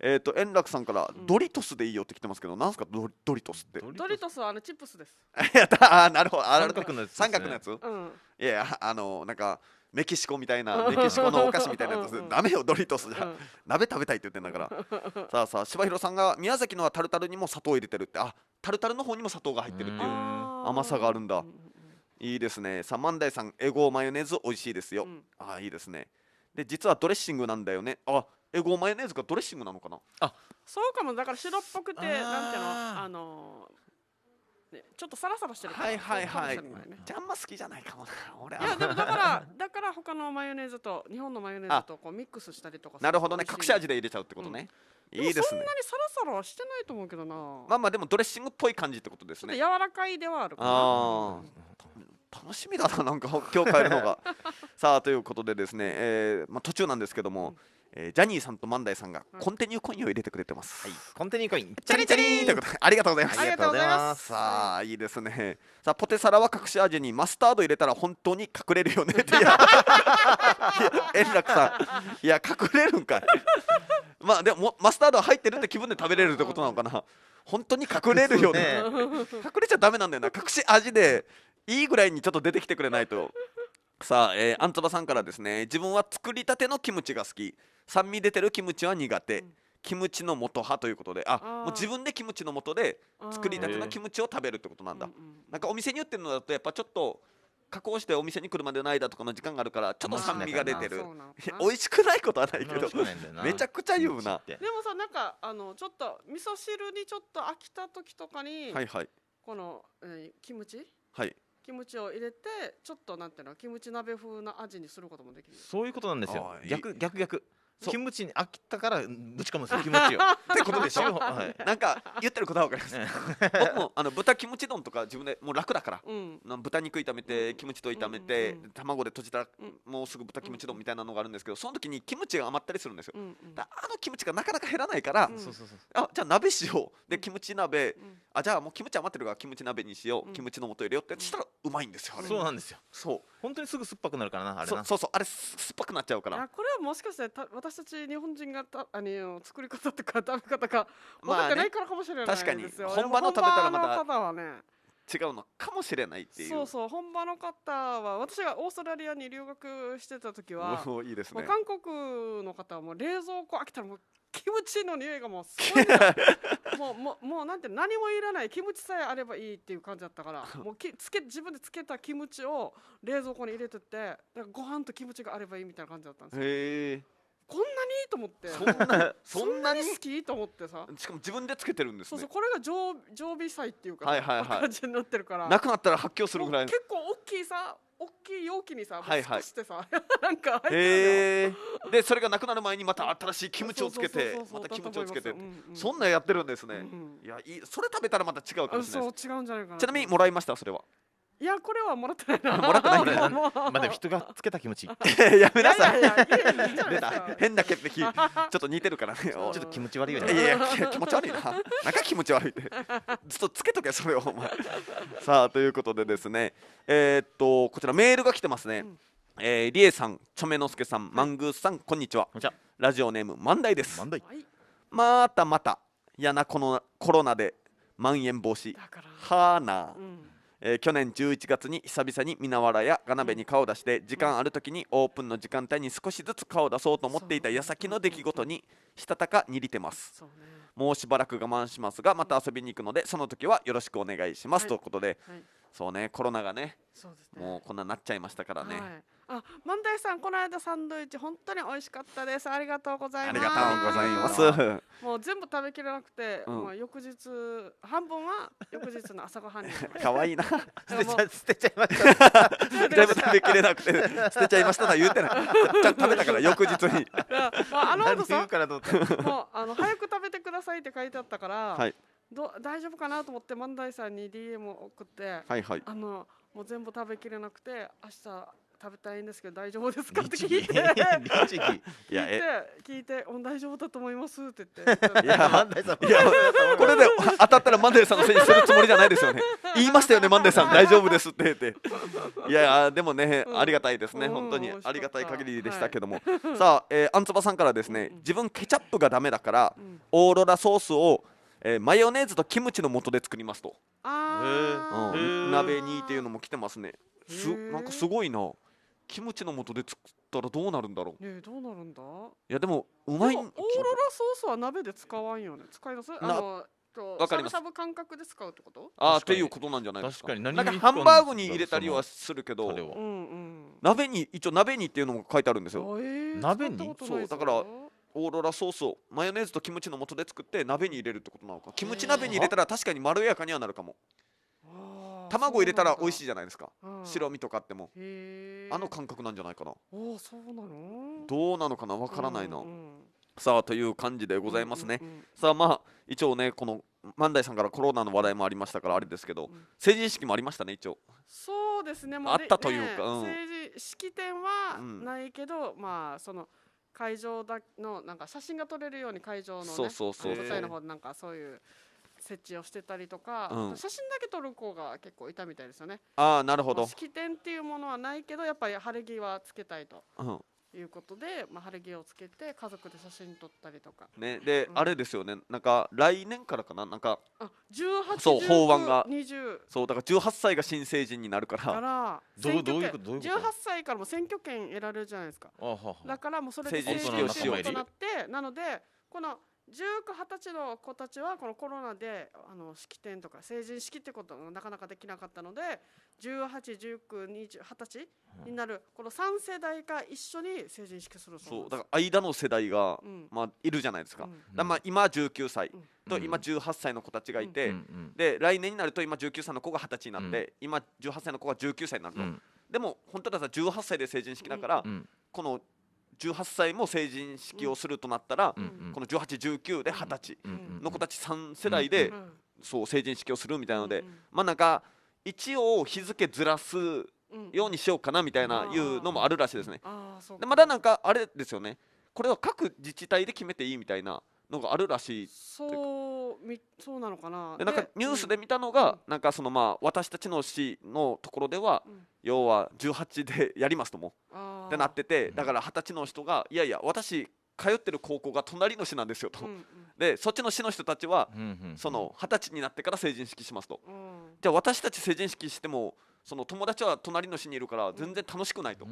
えっ、と円楽さんからドリトスでいいよって来てますけど、なんすかドリトスって。ドリトスはあのチップスです。やったあなるほどあ三角のやつ、ね。三角のやつ。うん、いやあのなんかメキシコみたいなメキシコのお菓子みたいなやつうん、ダメよドリトスじゃ、うん、鍋食べたいって言ってんだから さあさあ柴弘さんが宮崎のはタルタルにも砂糖入れてるってあタルタルの方にも砂糖が入ってるっていう甘さがあるんだいいですねさあ万代さんエゴマヨネーズ美味しいですよ、うん、あいいですねで実はドレッシングなんだよねあエゴマヨネーズがドレッシングなのかなあそうかもだから白っぽくてなんていうのあのーちょっとサラサラしてるからはいはいはいじゃあんま好きじゃないかもな俺いやでもだから だから他のマヨネーズと日本のマヨネーズとこうミックスしたりとかなるほどね隠し味で入れちゃうってことね、いいですねそんなにサラサラはしてないと思うけどなまあまあでもドレッシングっぽい感じってことですね柔らかいではあるかなあ楽しみだななんか今日帰るのが さあということでですね、えーまあ、途中なんですけども、うえー、ジャニーさんと万代さんがコンティニューコインを入れてくれてます、はい、コンティニューコインチャリチャリということでありがとうございますありがとうございますさあいいですねさあポテサラは隠し味にマスタード入れたら本当に隠れるよねって いや円楽さんいや隠れるんかいまあでもマスタード入ってるって気分で食べれるってことなのかな本当に隠れるよね、ね、隠れちゃダメなんだよな隠し味でいいぐらいにちょっと出てきてくれないとさあ、えー、アンツバさんからですね自分は作りたてのキムチが好き酸味出てるキムチは苦手、うんキムチの素派ということであもう自分でキムチの素で作りたてのキムチを食べるってことなんだ、なんかお店に売ってるのだとやっぱちょっと加工してお店に来るまでの間とかの時間があるからちょっと酸味が出てる 美味しくないことはないけどめちゃくちゃ言うなでもさなんかあのちょっと味噌汁にちょっと飽きた時とかに、はいはい、この、えー、キムチ、はい、キムチを入れてちょっとなんていうのキムチ鍋風な味にすることもできるそういうことなんですよ逆逆逆キムチに飽きたからぶち込むんですよキムチを ってことでしょ、はい、なんか言ってることは分かります 僕もあの豚キムチ丼とか自分でもう楽だから、うん、豚肉炒めてキムチと炒めて、うん、卵で閉じたら、うん、もうすぐ豚キムチ丼みたいなのがあるんですけどその時にキムチが余ったりするんですよ、うんうん、あのキムチがなかなか減らないから、うあじゃあ鍋しようでキムチ鍋、うん、あじゃあもうキムチ余ってるからキムチ鍋にしよう、キムチの素入れようってしたらうまいんですよそうなんですよそう本当にすぐ酸っぱくなるからなあれなそうそうあれ酸っぱくなっちゃうからこれはもしかしてた私たち日本人がたあの作り方とか食べ方か分かってないからかもしれないですよ、まあね、確かに本場の食べたらまた本場の方はね違うのかもしれないっていうそうそう本場の方は私がオーストラリアに留学してた時はいいです、ね、韓国の方はもう冷蔵庫開けたらもうキムチの匂いがもうすごい もうもうもうなんて何もいらないキムチさえあればいいっていう感じだったから もうきつけ自分でつけたキムチを冷蔵庫に入れてってだからご飯とキムチがあればいいみたいな感じだったんですよ。こんなにと思ってそんな そんなに好きと思ってさしかも自分でつけてるんです、ね、そうそうこれが常常備菜っていうか、はいはいはい、感じになってるからなくなったら発狂するぐらい結構大きいさ大きい容器にさ、はいはい、なんか入ってたでそれがなくなる前にまた新しいキムチをつけてまたキムチをつけて、うんうん、そんなやってるんですね、うんうん、いやいそれ食べたらまた違うかもしれないそう違うんじゃないかなちなみにもらいましたそれはいやこれはもらってないな。もらってない まあでも人がつけた気持ち。やめなさい。出た。変な潔癖。ちょっと似てるからね。ちょっと気持ち悪いよね。いやいや気持ち悪いな。なんか気持ち悪いって。ずっとつけとけそれをお前。さあということでですね。えっとこちらメールが来てますね。えリエさん、チョメのすけさん、マングースさん、こんにちは。ラジオネーム、万代です。です。またまた、やなこのコロナで、まん延防止、はーなえー、去年11月に久々に皆原やがなべに顔を出して時間ある時にオープンの時間帯に少しずつ顔を出そうと思っていた矢先の出来事にしたたかにりてます、ね、もうしばらく我慢しますがまた遊びに行くのでその時はよろしくお願いします、はい、ということで、はい、そうねコロナがね、ね、もうこんなになっちゃいましたからね、はいあ、万代さん、この間サンドイッチ本当に美味しかったです。ありがとうございます。ありがとうございます。もう全部食べきれなくて、うん、もう翌日半分は翌日の朝ごはんに。可 愛いな。捨てちゃ捨てちゃいました。全部食べきれなくて捨てちゃいましたな言ってない。ちゃん食べたから翌日に。あの後さ、もうあの早く食べてくださいって書いてあったから、はい、ど大丈夫かなと思って万代さんに DM を送って、はいはい、あのもう全部食べきれなくて明日食べたいんですけど大丈夫ですか って聞いていや聞いて大丈夫だと思いますって言って いや万代さん これで当たったら万代さんのせいにするつもりじゃないですよね言いましたよね万代さん大丈夫ですって言っていやでもね、ありがたいですね本当にありがたい限りでしたけども、さあ、えー、あんつばさんからですね自分ケチャップがダメだから、オーロラソースをえー、マヨネーズとキムチの素で作りますと、鍋にっていうのも来てますねすなんかすごいなキムチの素で作ったらどうなるんだろうえー、どうなるんだいやでもうまいオーロラソースは鍋で使わんよね使い出すあのわかります。サブ感覚で使うってこと？あっていうことなんじゃないですか。かなんかハンバーグに入れたりはするけど、うんうん、鍋に一応鍋にっていうのも書いてあるんですよ。えー、鍋にそうだからオーロラソースをマヨネーズとキムチの素で作って鍋に入れるってことなのか。キムチ鍋に入れたら確かにまろやかにはなるかも。卵入れたら美味しいじゃないですか、うん、白身とかってもあの感覚なんじゃないかなおそうなのどうなのかなわからないな、うんうん、さあという感じでございますね、うんうんうん、さあまあ一応ねこの万代さんからコロナの話題もありましたからあれですけど、うん、成人式もありましたね一応そうですね、まあ、あったというか、ねうん、成人式典はないけど、うん、まあその会場だのなんか写真が撮れるように会場の、ね、そうそうそうそうそうそうそうそうそう設置をしてたりとか、うん、写真だけ撮る子が結構いたみたいですよね。ああなるほど。式典っていうものはないけどやっぱり晴れ着はつけたいと。うんいうことで、まあ、晴れ着をつけて家族で写真撮ったりとか、ね、で、うん、あれですよねなんか来年からかななんかあ18そう法案が20そうだから18歳が新成人になるからからどどういうことどういうこと18歳からも選挙権得られるじゃないですかあははだからもうそれで成人式をしようとなってなのでこの1920歳の子たちはこのコロナであの式典とか成人式ってことがなかなかできなかったので181920歳になるこの3世代が一緒に成人式するそうだから間の世代が、うん、まあ、いるじゃないですかうん、だまあ、今19歳と今18歳の子たちがいて、うん、で来年になると今19歳の子が20歳になって、今18歳の子が19歳になると、でも本当だったら18歳で成人式だから、この18歳も成人式をするとなったら、うん、この1819で20歳の子たち3世代で、そう成人式をするみたいなので、まあなんか一応日付ずらすようにしようかなみたいないうのもあるらしいですね。でまだなんかあれですよねこれは各自治体で決めていいみたいな。のがあるらしいそうみそうなのかなでなんかニュースで見たのが、うん、なんかそのまあ私たちの市のところでは、うん、要は18でやりますともってなっててだから二十歳の人がいやいや私通ってる高校が隣の市なんですよと、うんうん、でそっちの市の人たちは、うんうん、その二十歳になってから成人式しますと、うん、じゃあ私たち成人式してもその友達は隣の市にいるから全然楽しくないと、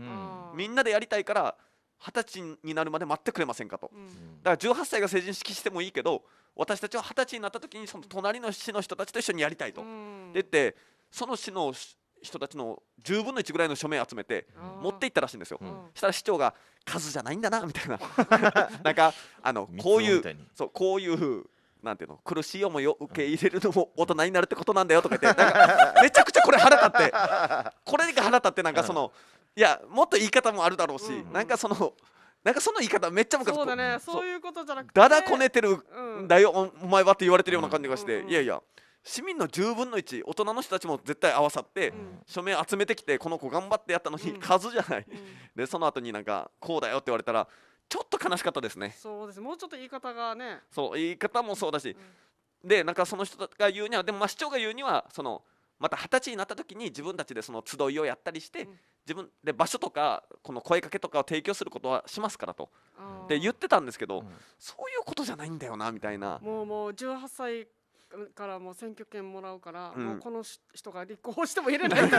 みんなでやりたいから二十歳になるまで待ってくれませんかと、うん、だから18歳が成人式してもいいけど私たちは二十歳になった時にその隣の市の人たちと一緒にやりたいと、うん、で言ってその市の人たちの10分の1ぐらいの署名集めて持っていったらしいんですよ、うん、したら市長が数じゃないんだなみたいな なんかあのこういうそうこういうなんていうの苦しい思いを受け入れるのも大人になるってことなんだよとか言ってなんか めちゃくちゃこれ腹立ってこれが腹立ってなんかそのいやもっと言い方もあるだろうし、うんなんかそのなんかその言い方めっちゃムつくそうだねそういうことじゃなくてだだこねてるんだよ、うん、お前はって言われてるような感じがして、うんうん、いやいや市民の10分の1大人の人たちも絶対合わさって、うん、署名集めてきてこの子頑張ってやったのに、数じゃない、うん、でその後になんかこうだよって言われたらちょっと悲しかったですねそうですもうちょっと言い方がねそう言い方もそうだし、でなんかその人が言うにはでもまあ市長が言うにはそのまた二十歳になった時に自分たちでその集いをやったりして、自分で場所とかこの声かけとかを提供することはしますからと、で言ってたんですけど、そういうことじゃないんだよなみたいな。もうもう18歳からもう選挙権もらうから、うん、もうこの人が立候補しても入れない って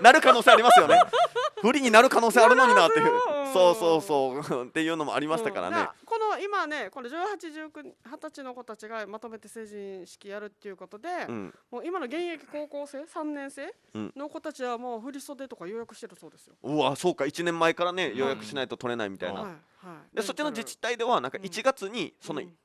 なる可能性ありますよね 不利になる可能性あるのになっていうそうそうそうっていうのもありましたからね、うん、この今ねこれ1819二十歳の子たちがまとめて成人式やるっていうことで、うん、もう今の現役高校生3年生の子たちはもう振袖とか予約してたそうですよ、うわそうか1年前からね予約しないと取れないみたいな、はいはい、でそっちの自治体ではなんか1月にその、うん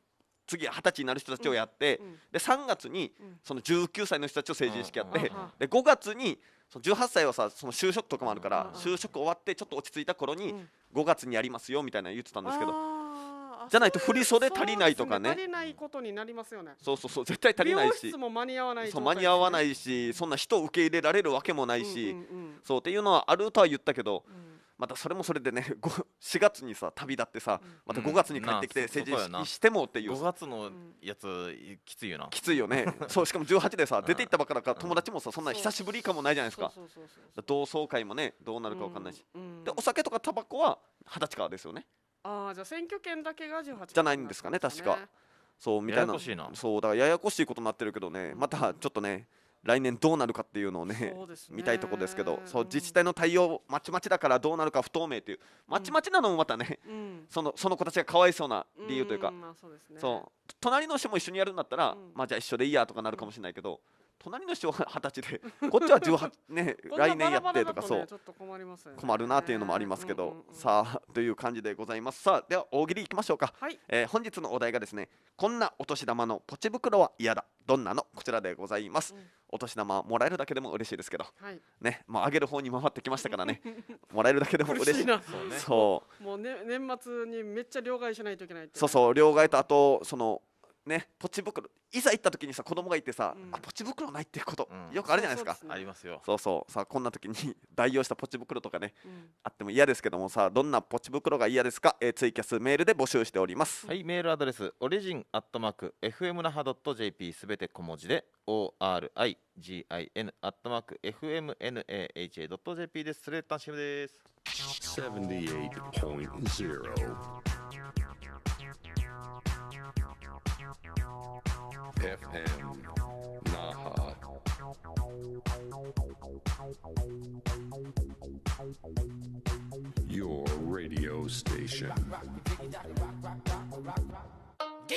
次二十歳になる人たちをやって、うんで3月にその19歳の人たちを成人式やって、で5月にその18歳はさその就職とかもあるから、就職終わってちょっと落ち着いた頃に5月にやりますよみたいな言ってたんですけど。じゃないと振り袖足りないとかね、ね、足りないことになりますよねそうそうそう絶対足りないし間に合わない、ね、そう間に合わないしそんな人を受け入れられるわけもないし、そうっていうのはあるとは言ったけど、うまたそれもそれでね4 月にさ旅立ってさまた5月に帰ってきて成人してもっていう、5月のやつきついよなきついよね そうしかも18でさ出ていったばっかだから友達もさそんな久しぶりかもないじゃないですか同窓会もねどうなるか分かんないし、でお酒とかタバコは二十歳からですよねああじゃあ選挙権だけが18、じゃないんですかね確かそうみたいなそうだからややこしいことになってるけどねまたちょっとね、来年どうなるかっていうのをね、ね、見たいところですけどそう自治体の対応まちまちだからどうなるか不透明というまちまちなのもまたね、うん、そのその子たちがかわいそうな理由というか、うんまあ、そう、ね、隣の人も一緒にやるんだったら、うん、まあじゃあ一緒でいいやとかなるかもしれないけど。隣の人は二十歳でこっちは十八ね 来年やってとかそう困るなというのもありますけどさあという感じでございますさあでは大喜利いきましょうか、え本日のお題がですねこんなお年玉のポチ袋は嫌だどんなのこちらでございます、うん、お年玉もらえるだけでも嬉しいですけど、はい、ねもうあげる方に回ってきましたからね もらえるだけでも嬉しいなそう、ねそう、もう、ね、年末にめっちゃ両替しないといけないそうそう両替とあとそのね、ポチ袋いざ行った時にさ子供がいてさ、うん、ポチ袋ないっていうこと、うん、よくあるじゃないですかありますよそうそうさあこんな時に 代用したポチ袋とかね、うん、あっても嫌ですけどもさどんなポチ袋が嫌ですか、えー、ツイキャスメールで募集しておりますはいメールアドレスオリジンアットマーク f m ラハドット j p すべて小文字で origin アットマーク fmnaha.jp ですスレッタンシムです78.0 FM Naha. y 那覇元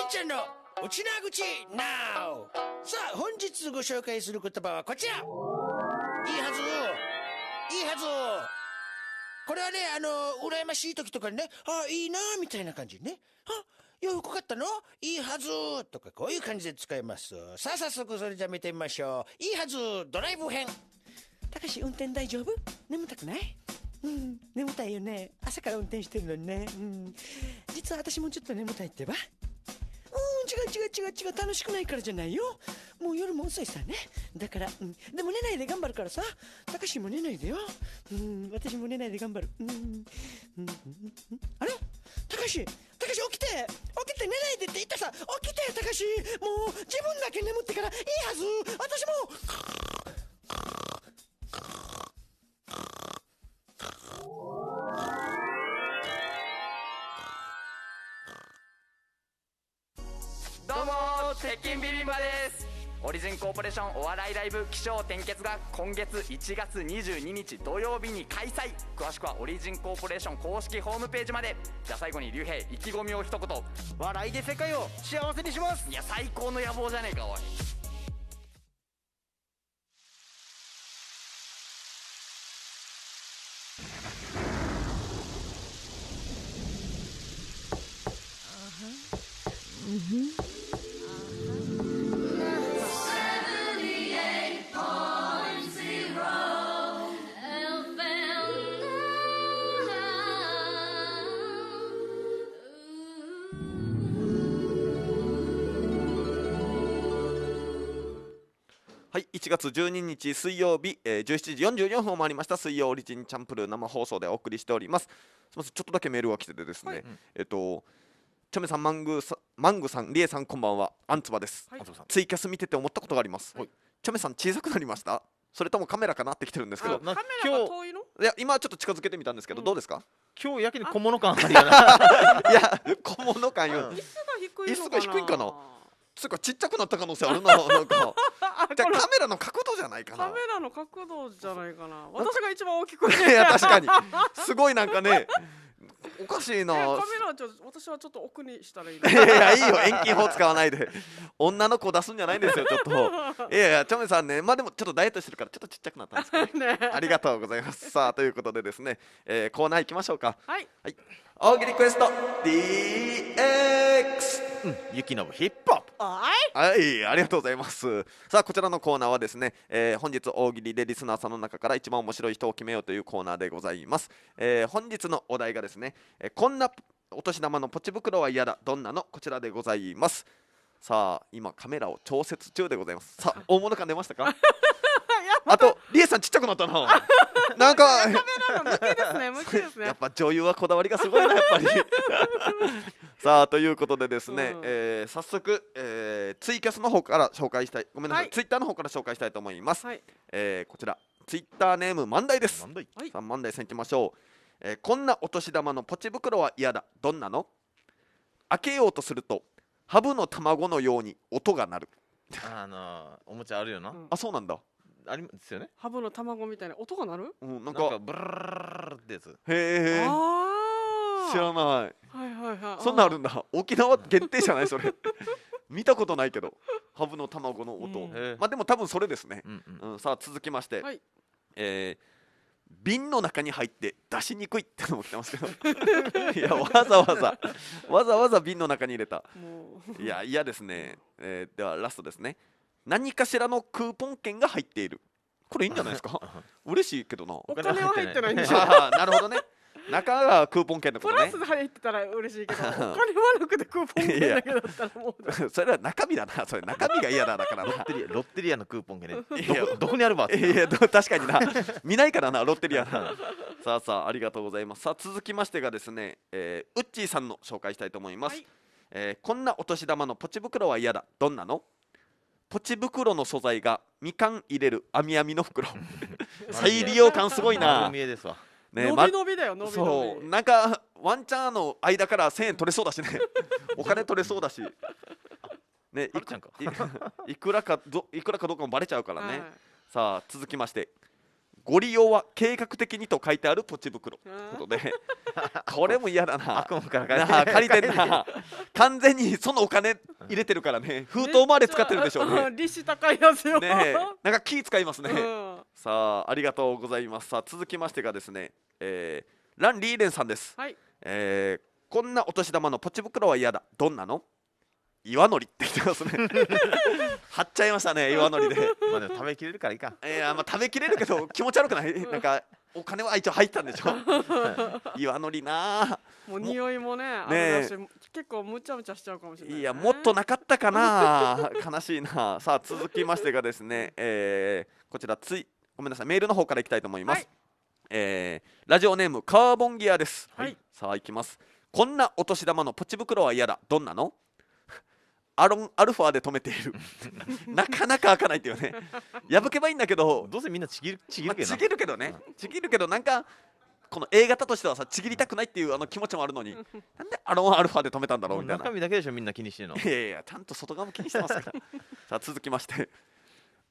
ちゃんのウチ t ー口 NOW さあ本日ご紹介する言葉はこちらいいはずいいはずこれはね、あの、やましい時とかにね、ああ、いいなみたいな感じね。あ、よ服かったのいいはずとかこういう感じで使います。さあ早速それじゃ見てみましょう。いいはずドライブ編。たかし運転大丈夫眠たくないうん、眠たいよね。朝から運転してるのにね。うん。実は私もちょっと眠たいってば。うん、違う違う違う違う。楽しくないからじゃないよ。もう夜も遅いさね。だから、うん。でも寝ないで頑張るからさ。たかしも寝ないでよ。うん、私も寝ないで頑張る。うん、うん。うん、うん、あれたかし、たかし起きて起きて寝ないでって言ったさ起きてたかしもう自分だけ眠ってからいいはず私もどうも鉄筋ビビンバですオリジンコーポレーションお笑いライブ起承転結が今月1月22日土曜日に開催詳しくはオリジンコーポレーション公式ホームページまでじゃあ最後に竜兵意気込みを一言笑いで世界を幸せにしますいや最高の野望じゃねえかおい7月12日水曜日、えー、17時44分を回りました水曜オリジンチャンプルー生放送でお送りしておりますすみませんちょっとだけメールが来ててですね、はい、えっ、とチョメさんマングさマングさんリエさんこんばんはアンツバです、はい、ツイキャス見てて思ったことがあります、はい、チョメさん小さくなりましたそれともカメラかなってきてるんですけどカ今日いや今ちょっと近づけてみたんですけど、うん、どうですか今日やけに小物感あるよな いや小物感よ椅子が低い椅子が低いかなつうかちっちゃくなった可能性あるな なんかじゃカメラの角度じゃないかなカメラの角度じゃないかな私が一番大きく いや確かにすごいなんかねおかしいな、カメラちょ私はちょっと奥にしたらいいいやいいよ遠近法使わないで女の子出すんじゃないんですよちょっといやいやチョメさんねまあでもちょっとダイエットしてるからちょっとちっちゃくなったんですけど、ね、ありがとうございますさあということでですね、えー、コーナー行きましょうかはい、はい、大喜利クエスト DX、うん、雪のヒップホップはいありがとうございますさあこちらのコーナーはですね、えー、本日大喜利でリスナーさんの中から一番面白い人を決めようというコーナーでございます、えー、本日のお題がですね、えこんなお年玉のポチ袋は嫌だどんなのこちらでございますさあ今カメラを調節中でございますさあ大物感出ましたか あとリエさんちっちゃくなったな なんかカメラの向きですね向きですねやっぱ女優はこだわりがすごいなやっぱり さあということでですね、うん、えー、早速、えー、ツイキャスの方から紹介したいごめんなさい、はい、ツイッターの方から紹介したいと思います、はい、えー、こちらツイッターネーム万代です万代、はい、さあ万代さんいきましょう、えー、こんなお年玉のポチ袋は嫌だどんなの開けようとするとハブの卵のように音が鳴るあのおもちゃあるよな、あそうなんだありますよねハブの卵みたいな音が鳴るうんなんかブルルってやつへえ知らないはいはいはいそんなあるんだ沖縄限定じゃないそれ 見たことないけどハブの卵の音、うえまあでも多分それですね、うんうんうんさあ続きまして、はいえー瓶の中に入って出しにくいってのも来てますけど いやわざわざわざわざ瓶の中に入れたいや嫌ですね、えー、ではラストですね何かしらのクーポン券が入っているこれいいんじゃないですか 嬉しいけどなお金は入ってないんでしょなるほどね中川クーポン券のこプラス入ってたら嬉しいけどお金はなくてクーポン券だけだったらもう それは中身だなそれ中身が嫌だだからロッテリアロッテリアのクーポン券ね どいやこどこにあるわいや確かにな見ないからなロッテリアな さあさあありがとうございますさあ続きましてがですね、えー、ウッチーさんの紹介したいと思います、はいえーこんなお年玉のポチ袋は嫌だどんなのポチ袋の素材がみかん入れる網みみの袋再利用感すごいな丸見えですわね伸び伸びだよ伸びそうなんかワンチャンの間から1000円取れそうだしね お金取れそうだしねいくいくらかどいくらかどうかもばれちゃうからね、はい、さあ続きましてご利用は計画的にと書いてあるポチ袋ということでこれも嫌だな 悪夢から借りてんな 完全にそのお金入れてるからね封筒まで使ってるでしょうね利子高いですよ、ね、なんか気使いますね、うんさあありがとうございますさあ続きましてがですね、えー、ランリーレンさんです、はい、えー、こんなお年玉のポチ袋は嫌だどんなの岩のりってきてますね貼 っちゃいましたね岩のりでまあでも食べきれるからいいかいや、えー、まあ食べきれるけど気持ち悪くない なんかお金は一応入ったんでしょ 岩のりなもう匂いもねね結構むちゃむちゃしちゃうかもしれない、ね、いやもっとなかったかな悲しいなさあ続きましてがですね、えー、こちらついごめんなさいメールの方からいきたいと思います、はい、えー、ラジオネームカーボンギアです、はい、さあいきますこんなお年玉のポチ袋は嫌だどんなの アロンアルファで止めている なかなか開かないっていうね破けばいいんだけどどうせみんなちぎるちぎるけど、まあ、るけどね、うん、ちぎるけどなんかこの A 型としてはさちぎりたくないっていうあの気持ちもあるのに なんでアロンアルファで止めたんだろうみたいな中身だけでしょみんな気にしてるのいやいやちゃんと外側も気にしてますからさあ続きまして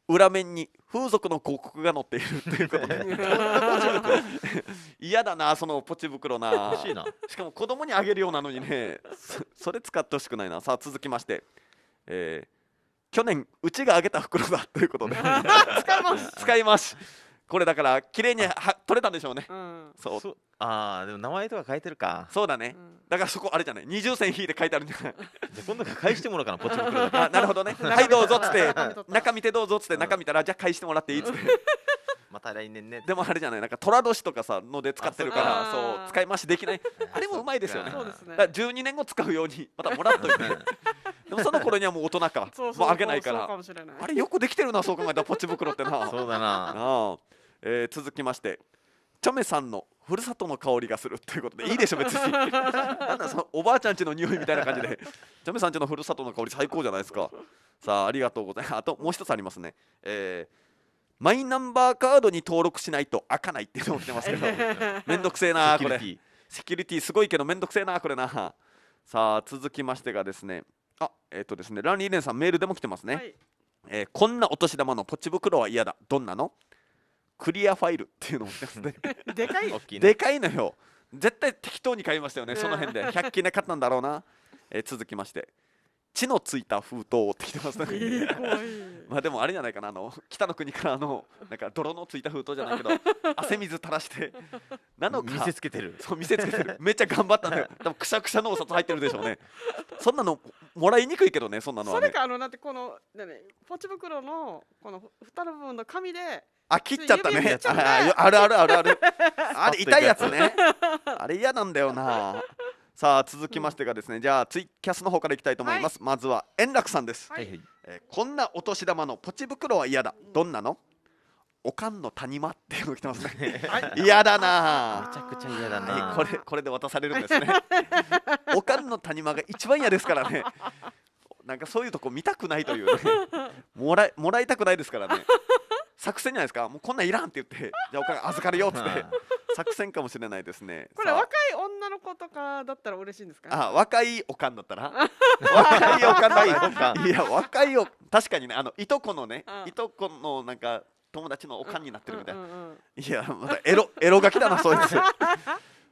裏面に風俗の広告が載っているということで 嫌だなそのポチ袋なしかも子供にあげるようなのにねそれ使ってほしくないなさあ続きまして、えー、去年うちがあげた袋だということで 使います使いますこれだから綺麗には取れたんでしょうね、うん、そうああでも名前とか書いてるかそうだね、うん、だからそこあれじゃない二重線引いて書いてあるんじゃない じゃ今度か返してもらおうかなこっちも来るあなるほどね はいどうぞっつって中見てどうぞっつって中見たら、じゃあ返してもらっていいっつって、また来年ねでもあれじゃないなんか寅年とかさので使ってるからそう使い回しできないあれもうまいですよねそうですねだ12年後使うようにまたもらっといてでもその頃にはもう大人か そうそうもうあげないからあれよくできてるなそう考えたらポチ袋ってな そうだな あ、えー、続きましてチャメさんのふるさとの香りがするということでいいでしょ別になんだそのおばあちゃんちの匂いみたいな感じでチャメさんちのふるさとの香り最高じゃないですかさあありがとうございますあともう一つありますねえーマイナンバーカードに登録しないと開かないっていうのも来てますけどめんどくせえなこれセキュリティすごいけどめんどくせえなこれなさあ続きましてがですねあえっ、ー、とですねランリーレンさんメールでも来てますね、はい、えー、こんなお年玉のポチ袋は嫌だどんなのクリアファイルっていうのも来てますね でかいでかいのよ絶対適当に買いましたよねその辺で100均で買ったんだろうな、えー、続きまして「地のついた封筒」って来てますね まあでもあれじゃないかなあの北の国からのなんか泥のついた封筒じゃないけど 汗水垂らしてなのか見せつけてるそう見せつけてるめっちゃ頑張ったんだよでもくしゃくしゃのお札入ってるでしょうねそんなのもらいにくいけどねそんなのは、ね、それかあのだってこの、ね、ポチ袋のこの蓋の部分の紙であ切っちゃったね、ね、あるあるあるある あれ痛いやつねあれ嫌なんだよなさあ続きましてがですね、じゃあツイキャスの方からいきたいと思います、はい、まずは円楽さんです、はい、えー、こんなお年玉のポチ袋は嫌だどんなのおかんの谷間っていうの来てますね嫌だなめちゃくちゃ嫌だな、これこれで渡されるんですね おかんの谷間が一番嫌ですからねなんかそういうとこ見たくないというねもらいもらいたくないですからね作戦じゃないですかもうこんなんいらんって言ってじゃあおかん預かるよっつって作戦かもしれないですねこれ若い女の子とかだったら嬉しいんですか、あ若いおかんだったら 若いおかんいや若いお確かにねあのいとこのねいとこのなんか友達のおかんになってるみたいな、いやまたエロエロがきだなそうです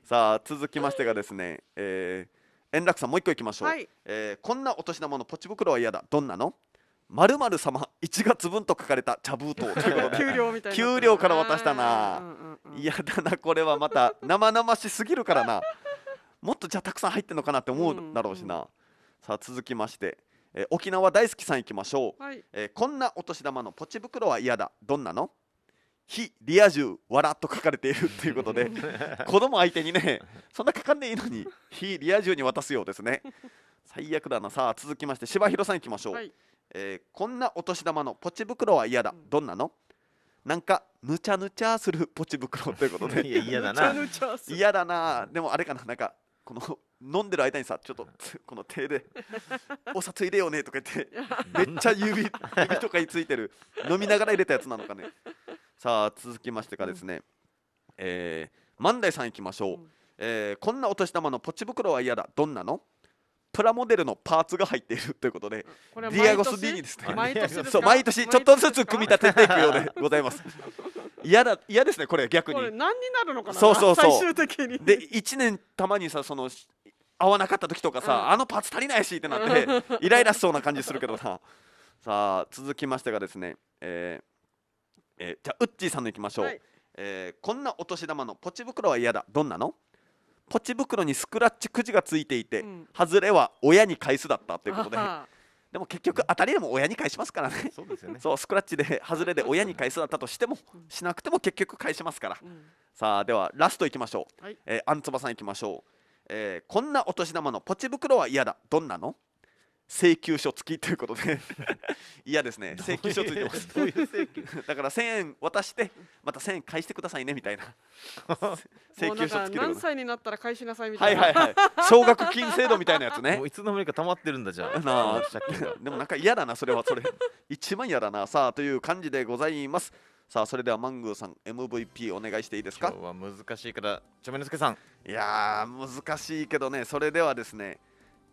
さあ続きましてがですね、えー、円楽さんもう一個いきましょう、はえこんなお年玉のポチ袋は嫌だどんなのまるまる様1月分と書かれた茶封筒ということで給料みたいな給料から渡したな、嫌、うんうん、だなこれはまた生々しすぎるからなもっとじゃあたくさん入ってるのかなって思うだろうしな、うんうん、さあ続きましてえー、沖縄大好きさんいきましょう、はい、えー、こんなお年玉のポチ袋は嫌だどんなの非リア充わらと書かれているということで 子供相手にねそんな書かんでいいのに非リア充に渡すようですね最悪だなさあ続きまして柴弘さんいきましょう、はいえー、こんなお年玉のポチ袋は嫌だ、どんなのなんかぬちゃぬちゃするポチ袋ということでいや嫌だな嫌だなでもあれかななんかこの飲んでる間にさちょっとこの手で「お札入れようね」とか言ってめっちゃ指指とかについてる飲みながら入れたやつなのかねさあ続きましてがですね、うん、えー、万代さんいきましょう、うん、えー、こんなお年玉のポチ袋は嫌だどんなのプラモデルのパーツが入っているということで、ディアゴス D にですね毎年ちょっとずつ組み立てていくようで ございます。嫌だ嫌ですねこれ逆に。何になるのかな。そうそうそう。最終的に。で一年たまにさその合わなかった時とかさ、うん、あのパーツ足りないしってなって イライラしそうな感じするけどさ。さあ続きましてがですね、えーえー、じゃあウッチーさんのいきましょう。はい、えー、こんなお年玉のポチ袋は嫌だどんなのポチ袋にスクラッチくじがついていて、うん、外れは親に返すだったということで。でも結局当たりでも親に返しますからね。そうですよね。そうスクラッチで外れで親に返すだったとしても、しなくても結局返しますから。うん、さあではラストいきましょう。はい、えー、あんつばさんいきましょう。えー、こんなお年玉のポチ袋は嫌だ。どんなの？請求書付きということで 嫌ですね請求書付いてます だから1000円渡してまた1000円返してくださいねみたいな 請求書付き何歳になったら返しなさいみたいなはいはいはい奨学金制度みたいなやつねいつの間にか溜まってるんだじゃあなあでもなんか嫌だなそれはそれ一番嫌だなさあという感じでございますさあそれではマングーさん MVP お願いしていいですか今日は難しいからちょめのすけさんいや難しいけどねそれではですね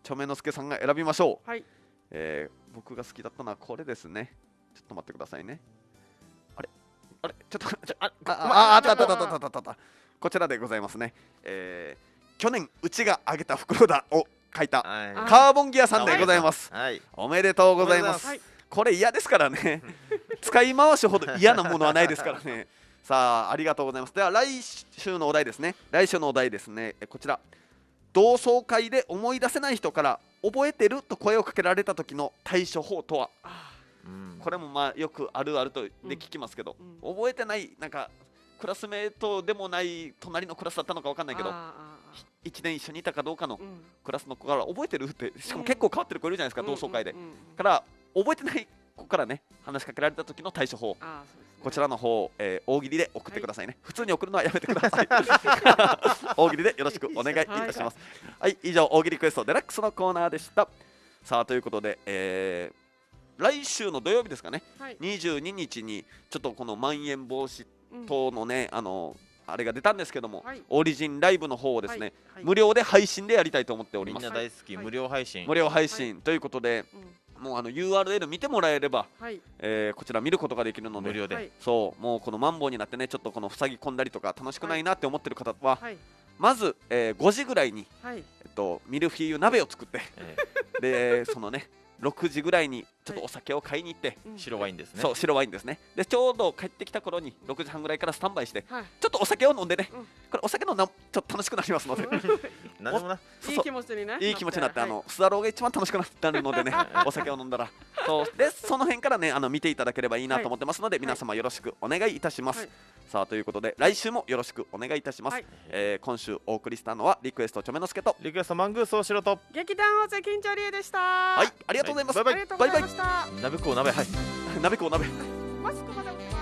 チョメの助さんが選びましょう、はい、えー、僕が好きだったのはこれですねちょっと待ってくださいねあれあれちょっとちょああああったあったあったあったあったこちらでございますね、えー、去年うちがあげた袋だを書いた、はい、カーボンギアさんでございます、はい、おめでとうございます、はい、これ嫌ですからね使い回しほど嫌なものはないですからねさあありがとうございますでは来週のお題ですね来週のお題ですねこちら同窓会で思い出せない人から覚えてると声をかけられた時の対処法とは、うん、これもまあよくあるあるとで聞きますけど、うん、覚えてないなんかクラスメートでもない隣のクラスだったのか分かんないけど1年一緒にいたかどうかのクラスの子から覚えてるってしかも結構変わってる子いるじゃないですか、同窓会で、から覚えてない子からね話しかけられた時の対処法こちらの方、えー、大喜利で送ってくださいね、はい、普通に送るのはやめてください 大喜利でよろしくお願いいたしますはい、以上大喜利クエストデラックスのコーナーでしたさあということで、えー、来週の土曜日ですかね、はい、22日にちょっとこのまん延防止等のね、うん、あのあれが出たんですけども、はい、オリジンライブの方をですね、はいはい、無料で配信でやりたいと思っておりますみんな大好き、無料配信無料配信、ということで、うんもうあの URL 見てもらえれば、はい、えー、こちら見ることができるので無料で、はい、そうもうこのマンボウになってねちょっとこの塞ぎ込んだりとか楽しくないなって思ってる方は、はい、まず、えー、5時ぐらいに、えっと、ミルフィーユ鍋を作って、えー、でそのね6時ぐらいにちょっとお酒を買いに行って、白ワインですねそう白ワインですねでちょうど帰ってきた頃に六時半ぐらいからスタンバイして、はいちょっとお酒を飲んでね、これお酒のな、ちょっと楽しくなりますので 何でもなそういい気持ちにねいい気持ちになってあのスワローが一番楽しくなってるのでね お酒を飲んだらそうでその辺からねあの見ていただければいいなと思ってますので、皆様よろしくお願いいたします、はいさあということで来週もよろしくお願いいたします、はいえー今週お送りしたのはリクエストちょめのすけとリクエストマングースをしろと劇団大勢金城理恵でしたはいありがとうございます、はいバイバイ鍋こう鍋はい。鍋鍋。マスクまだ。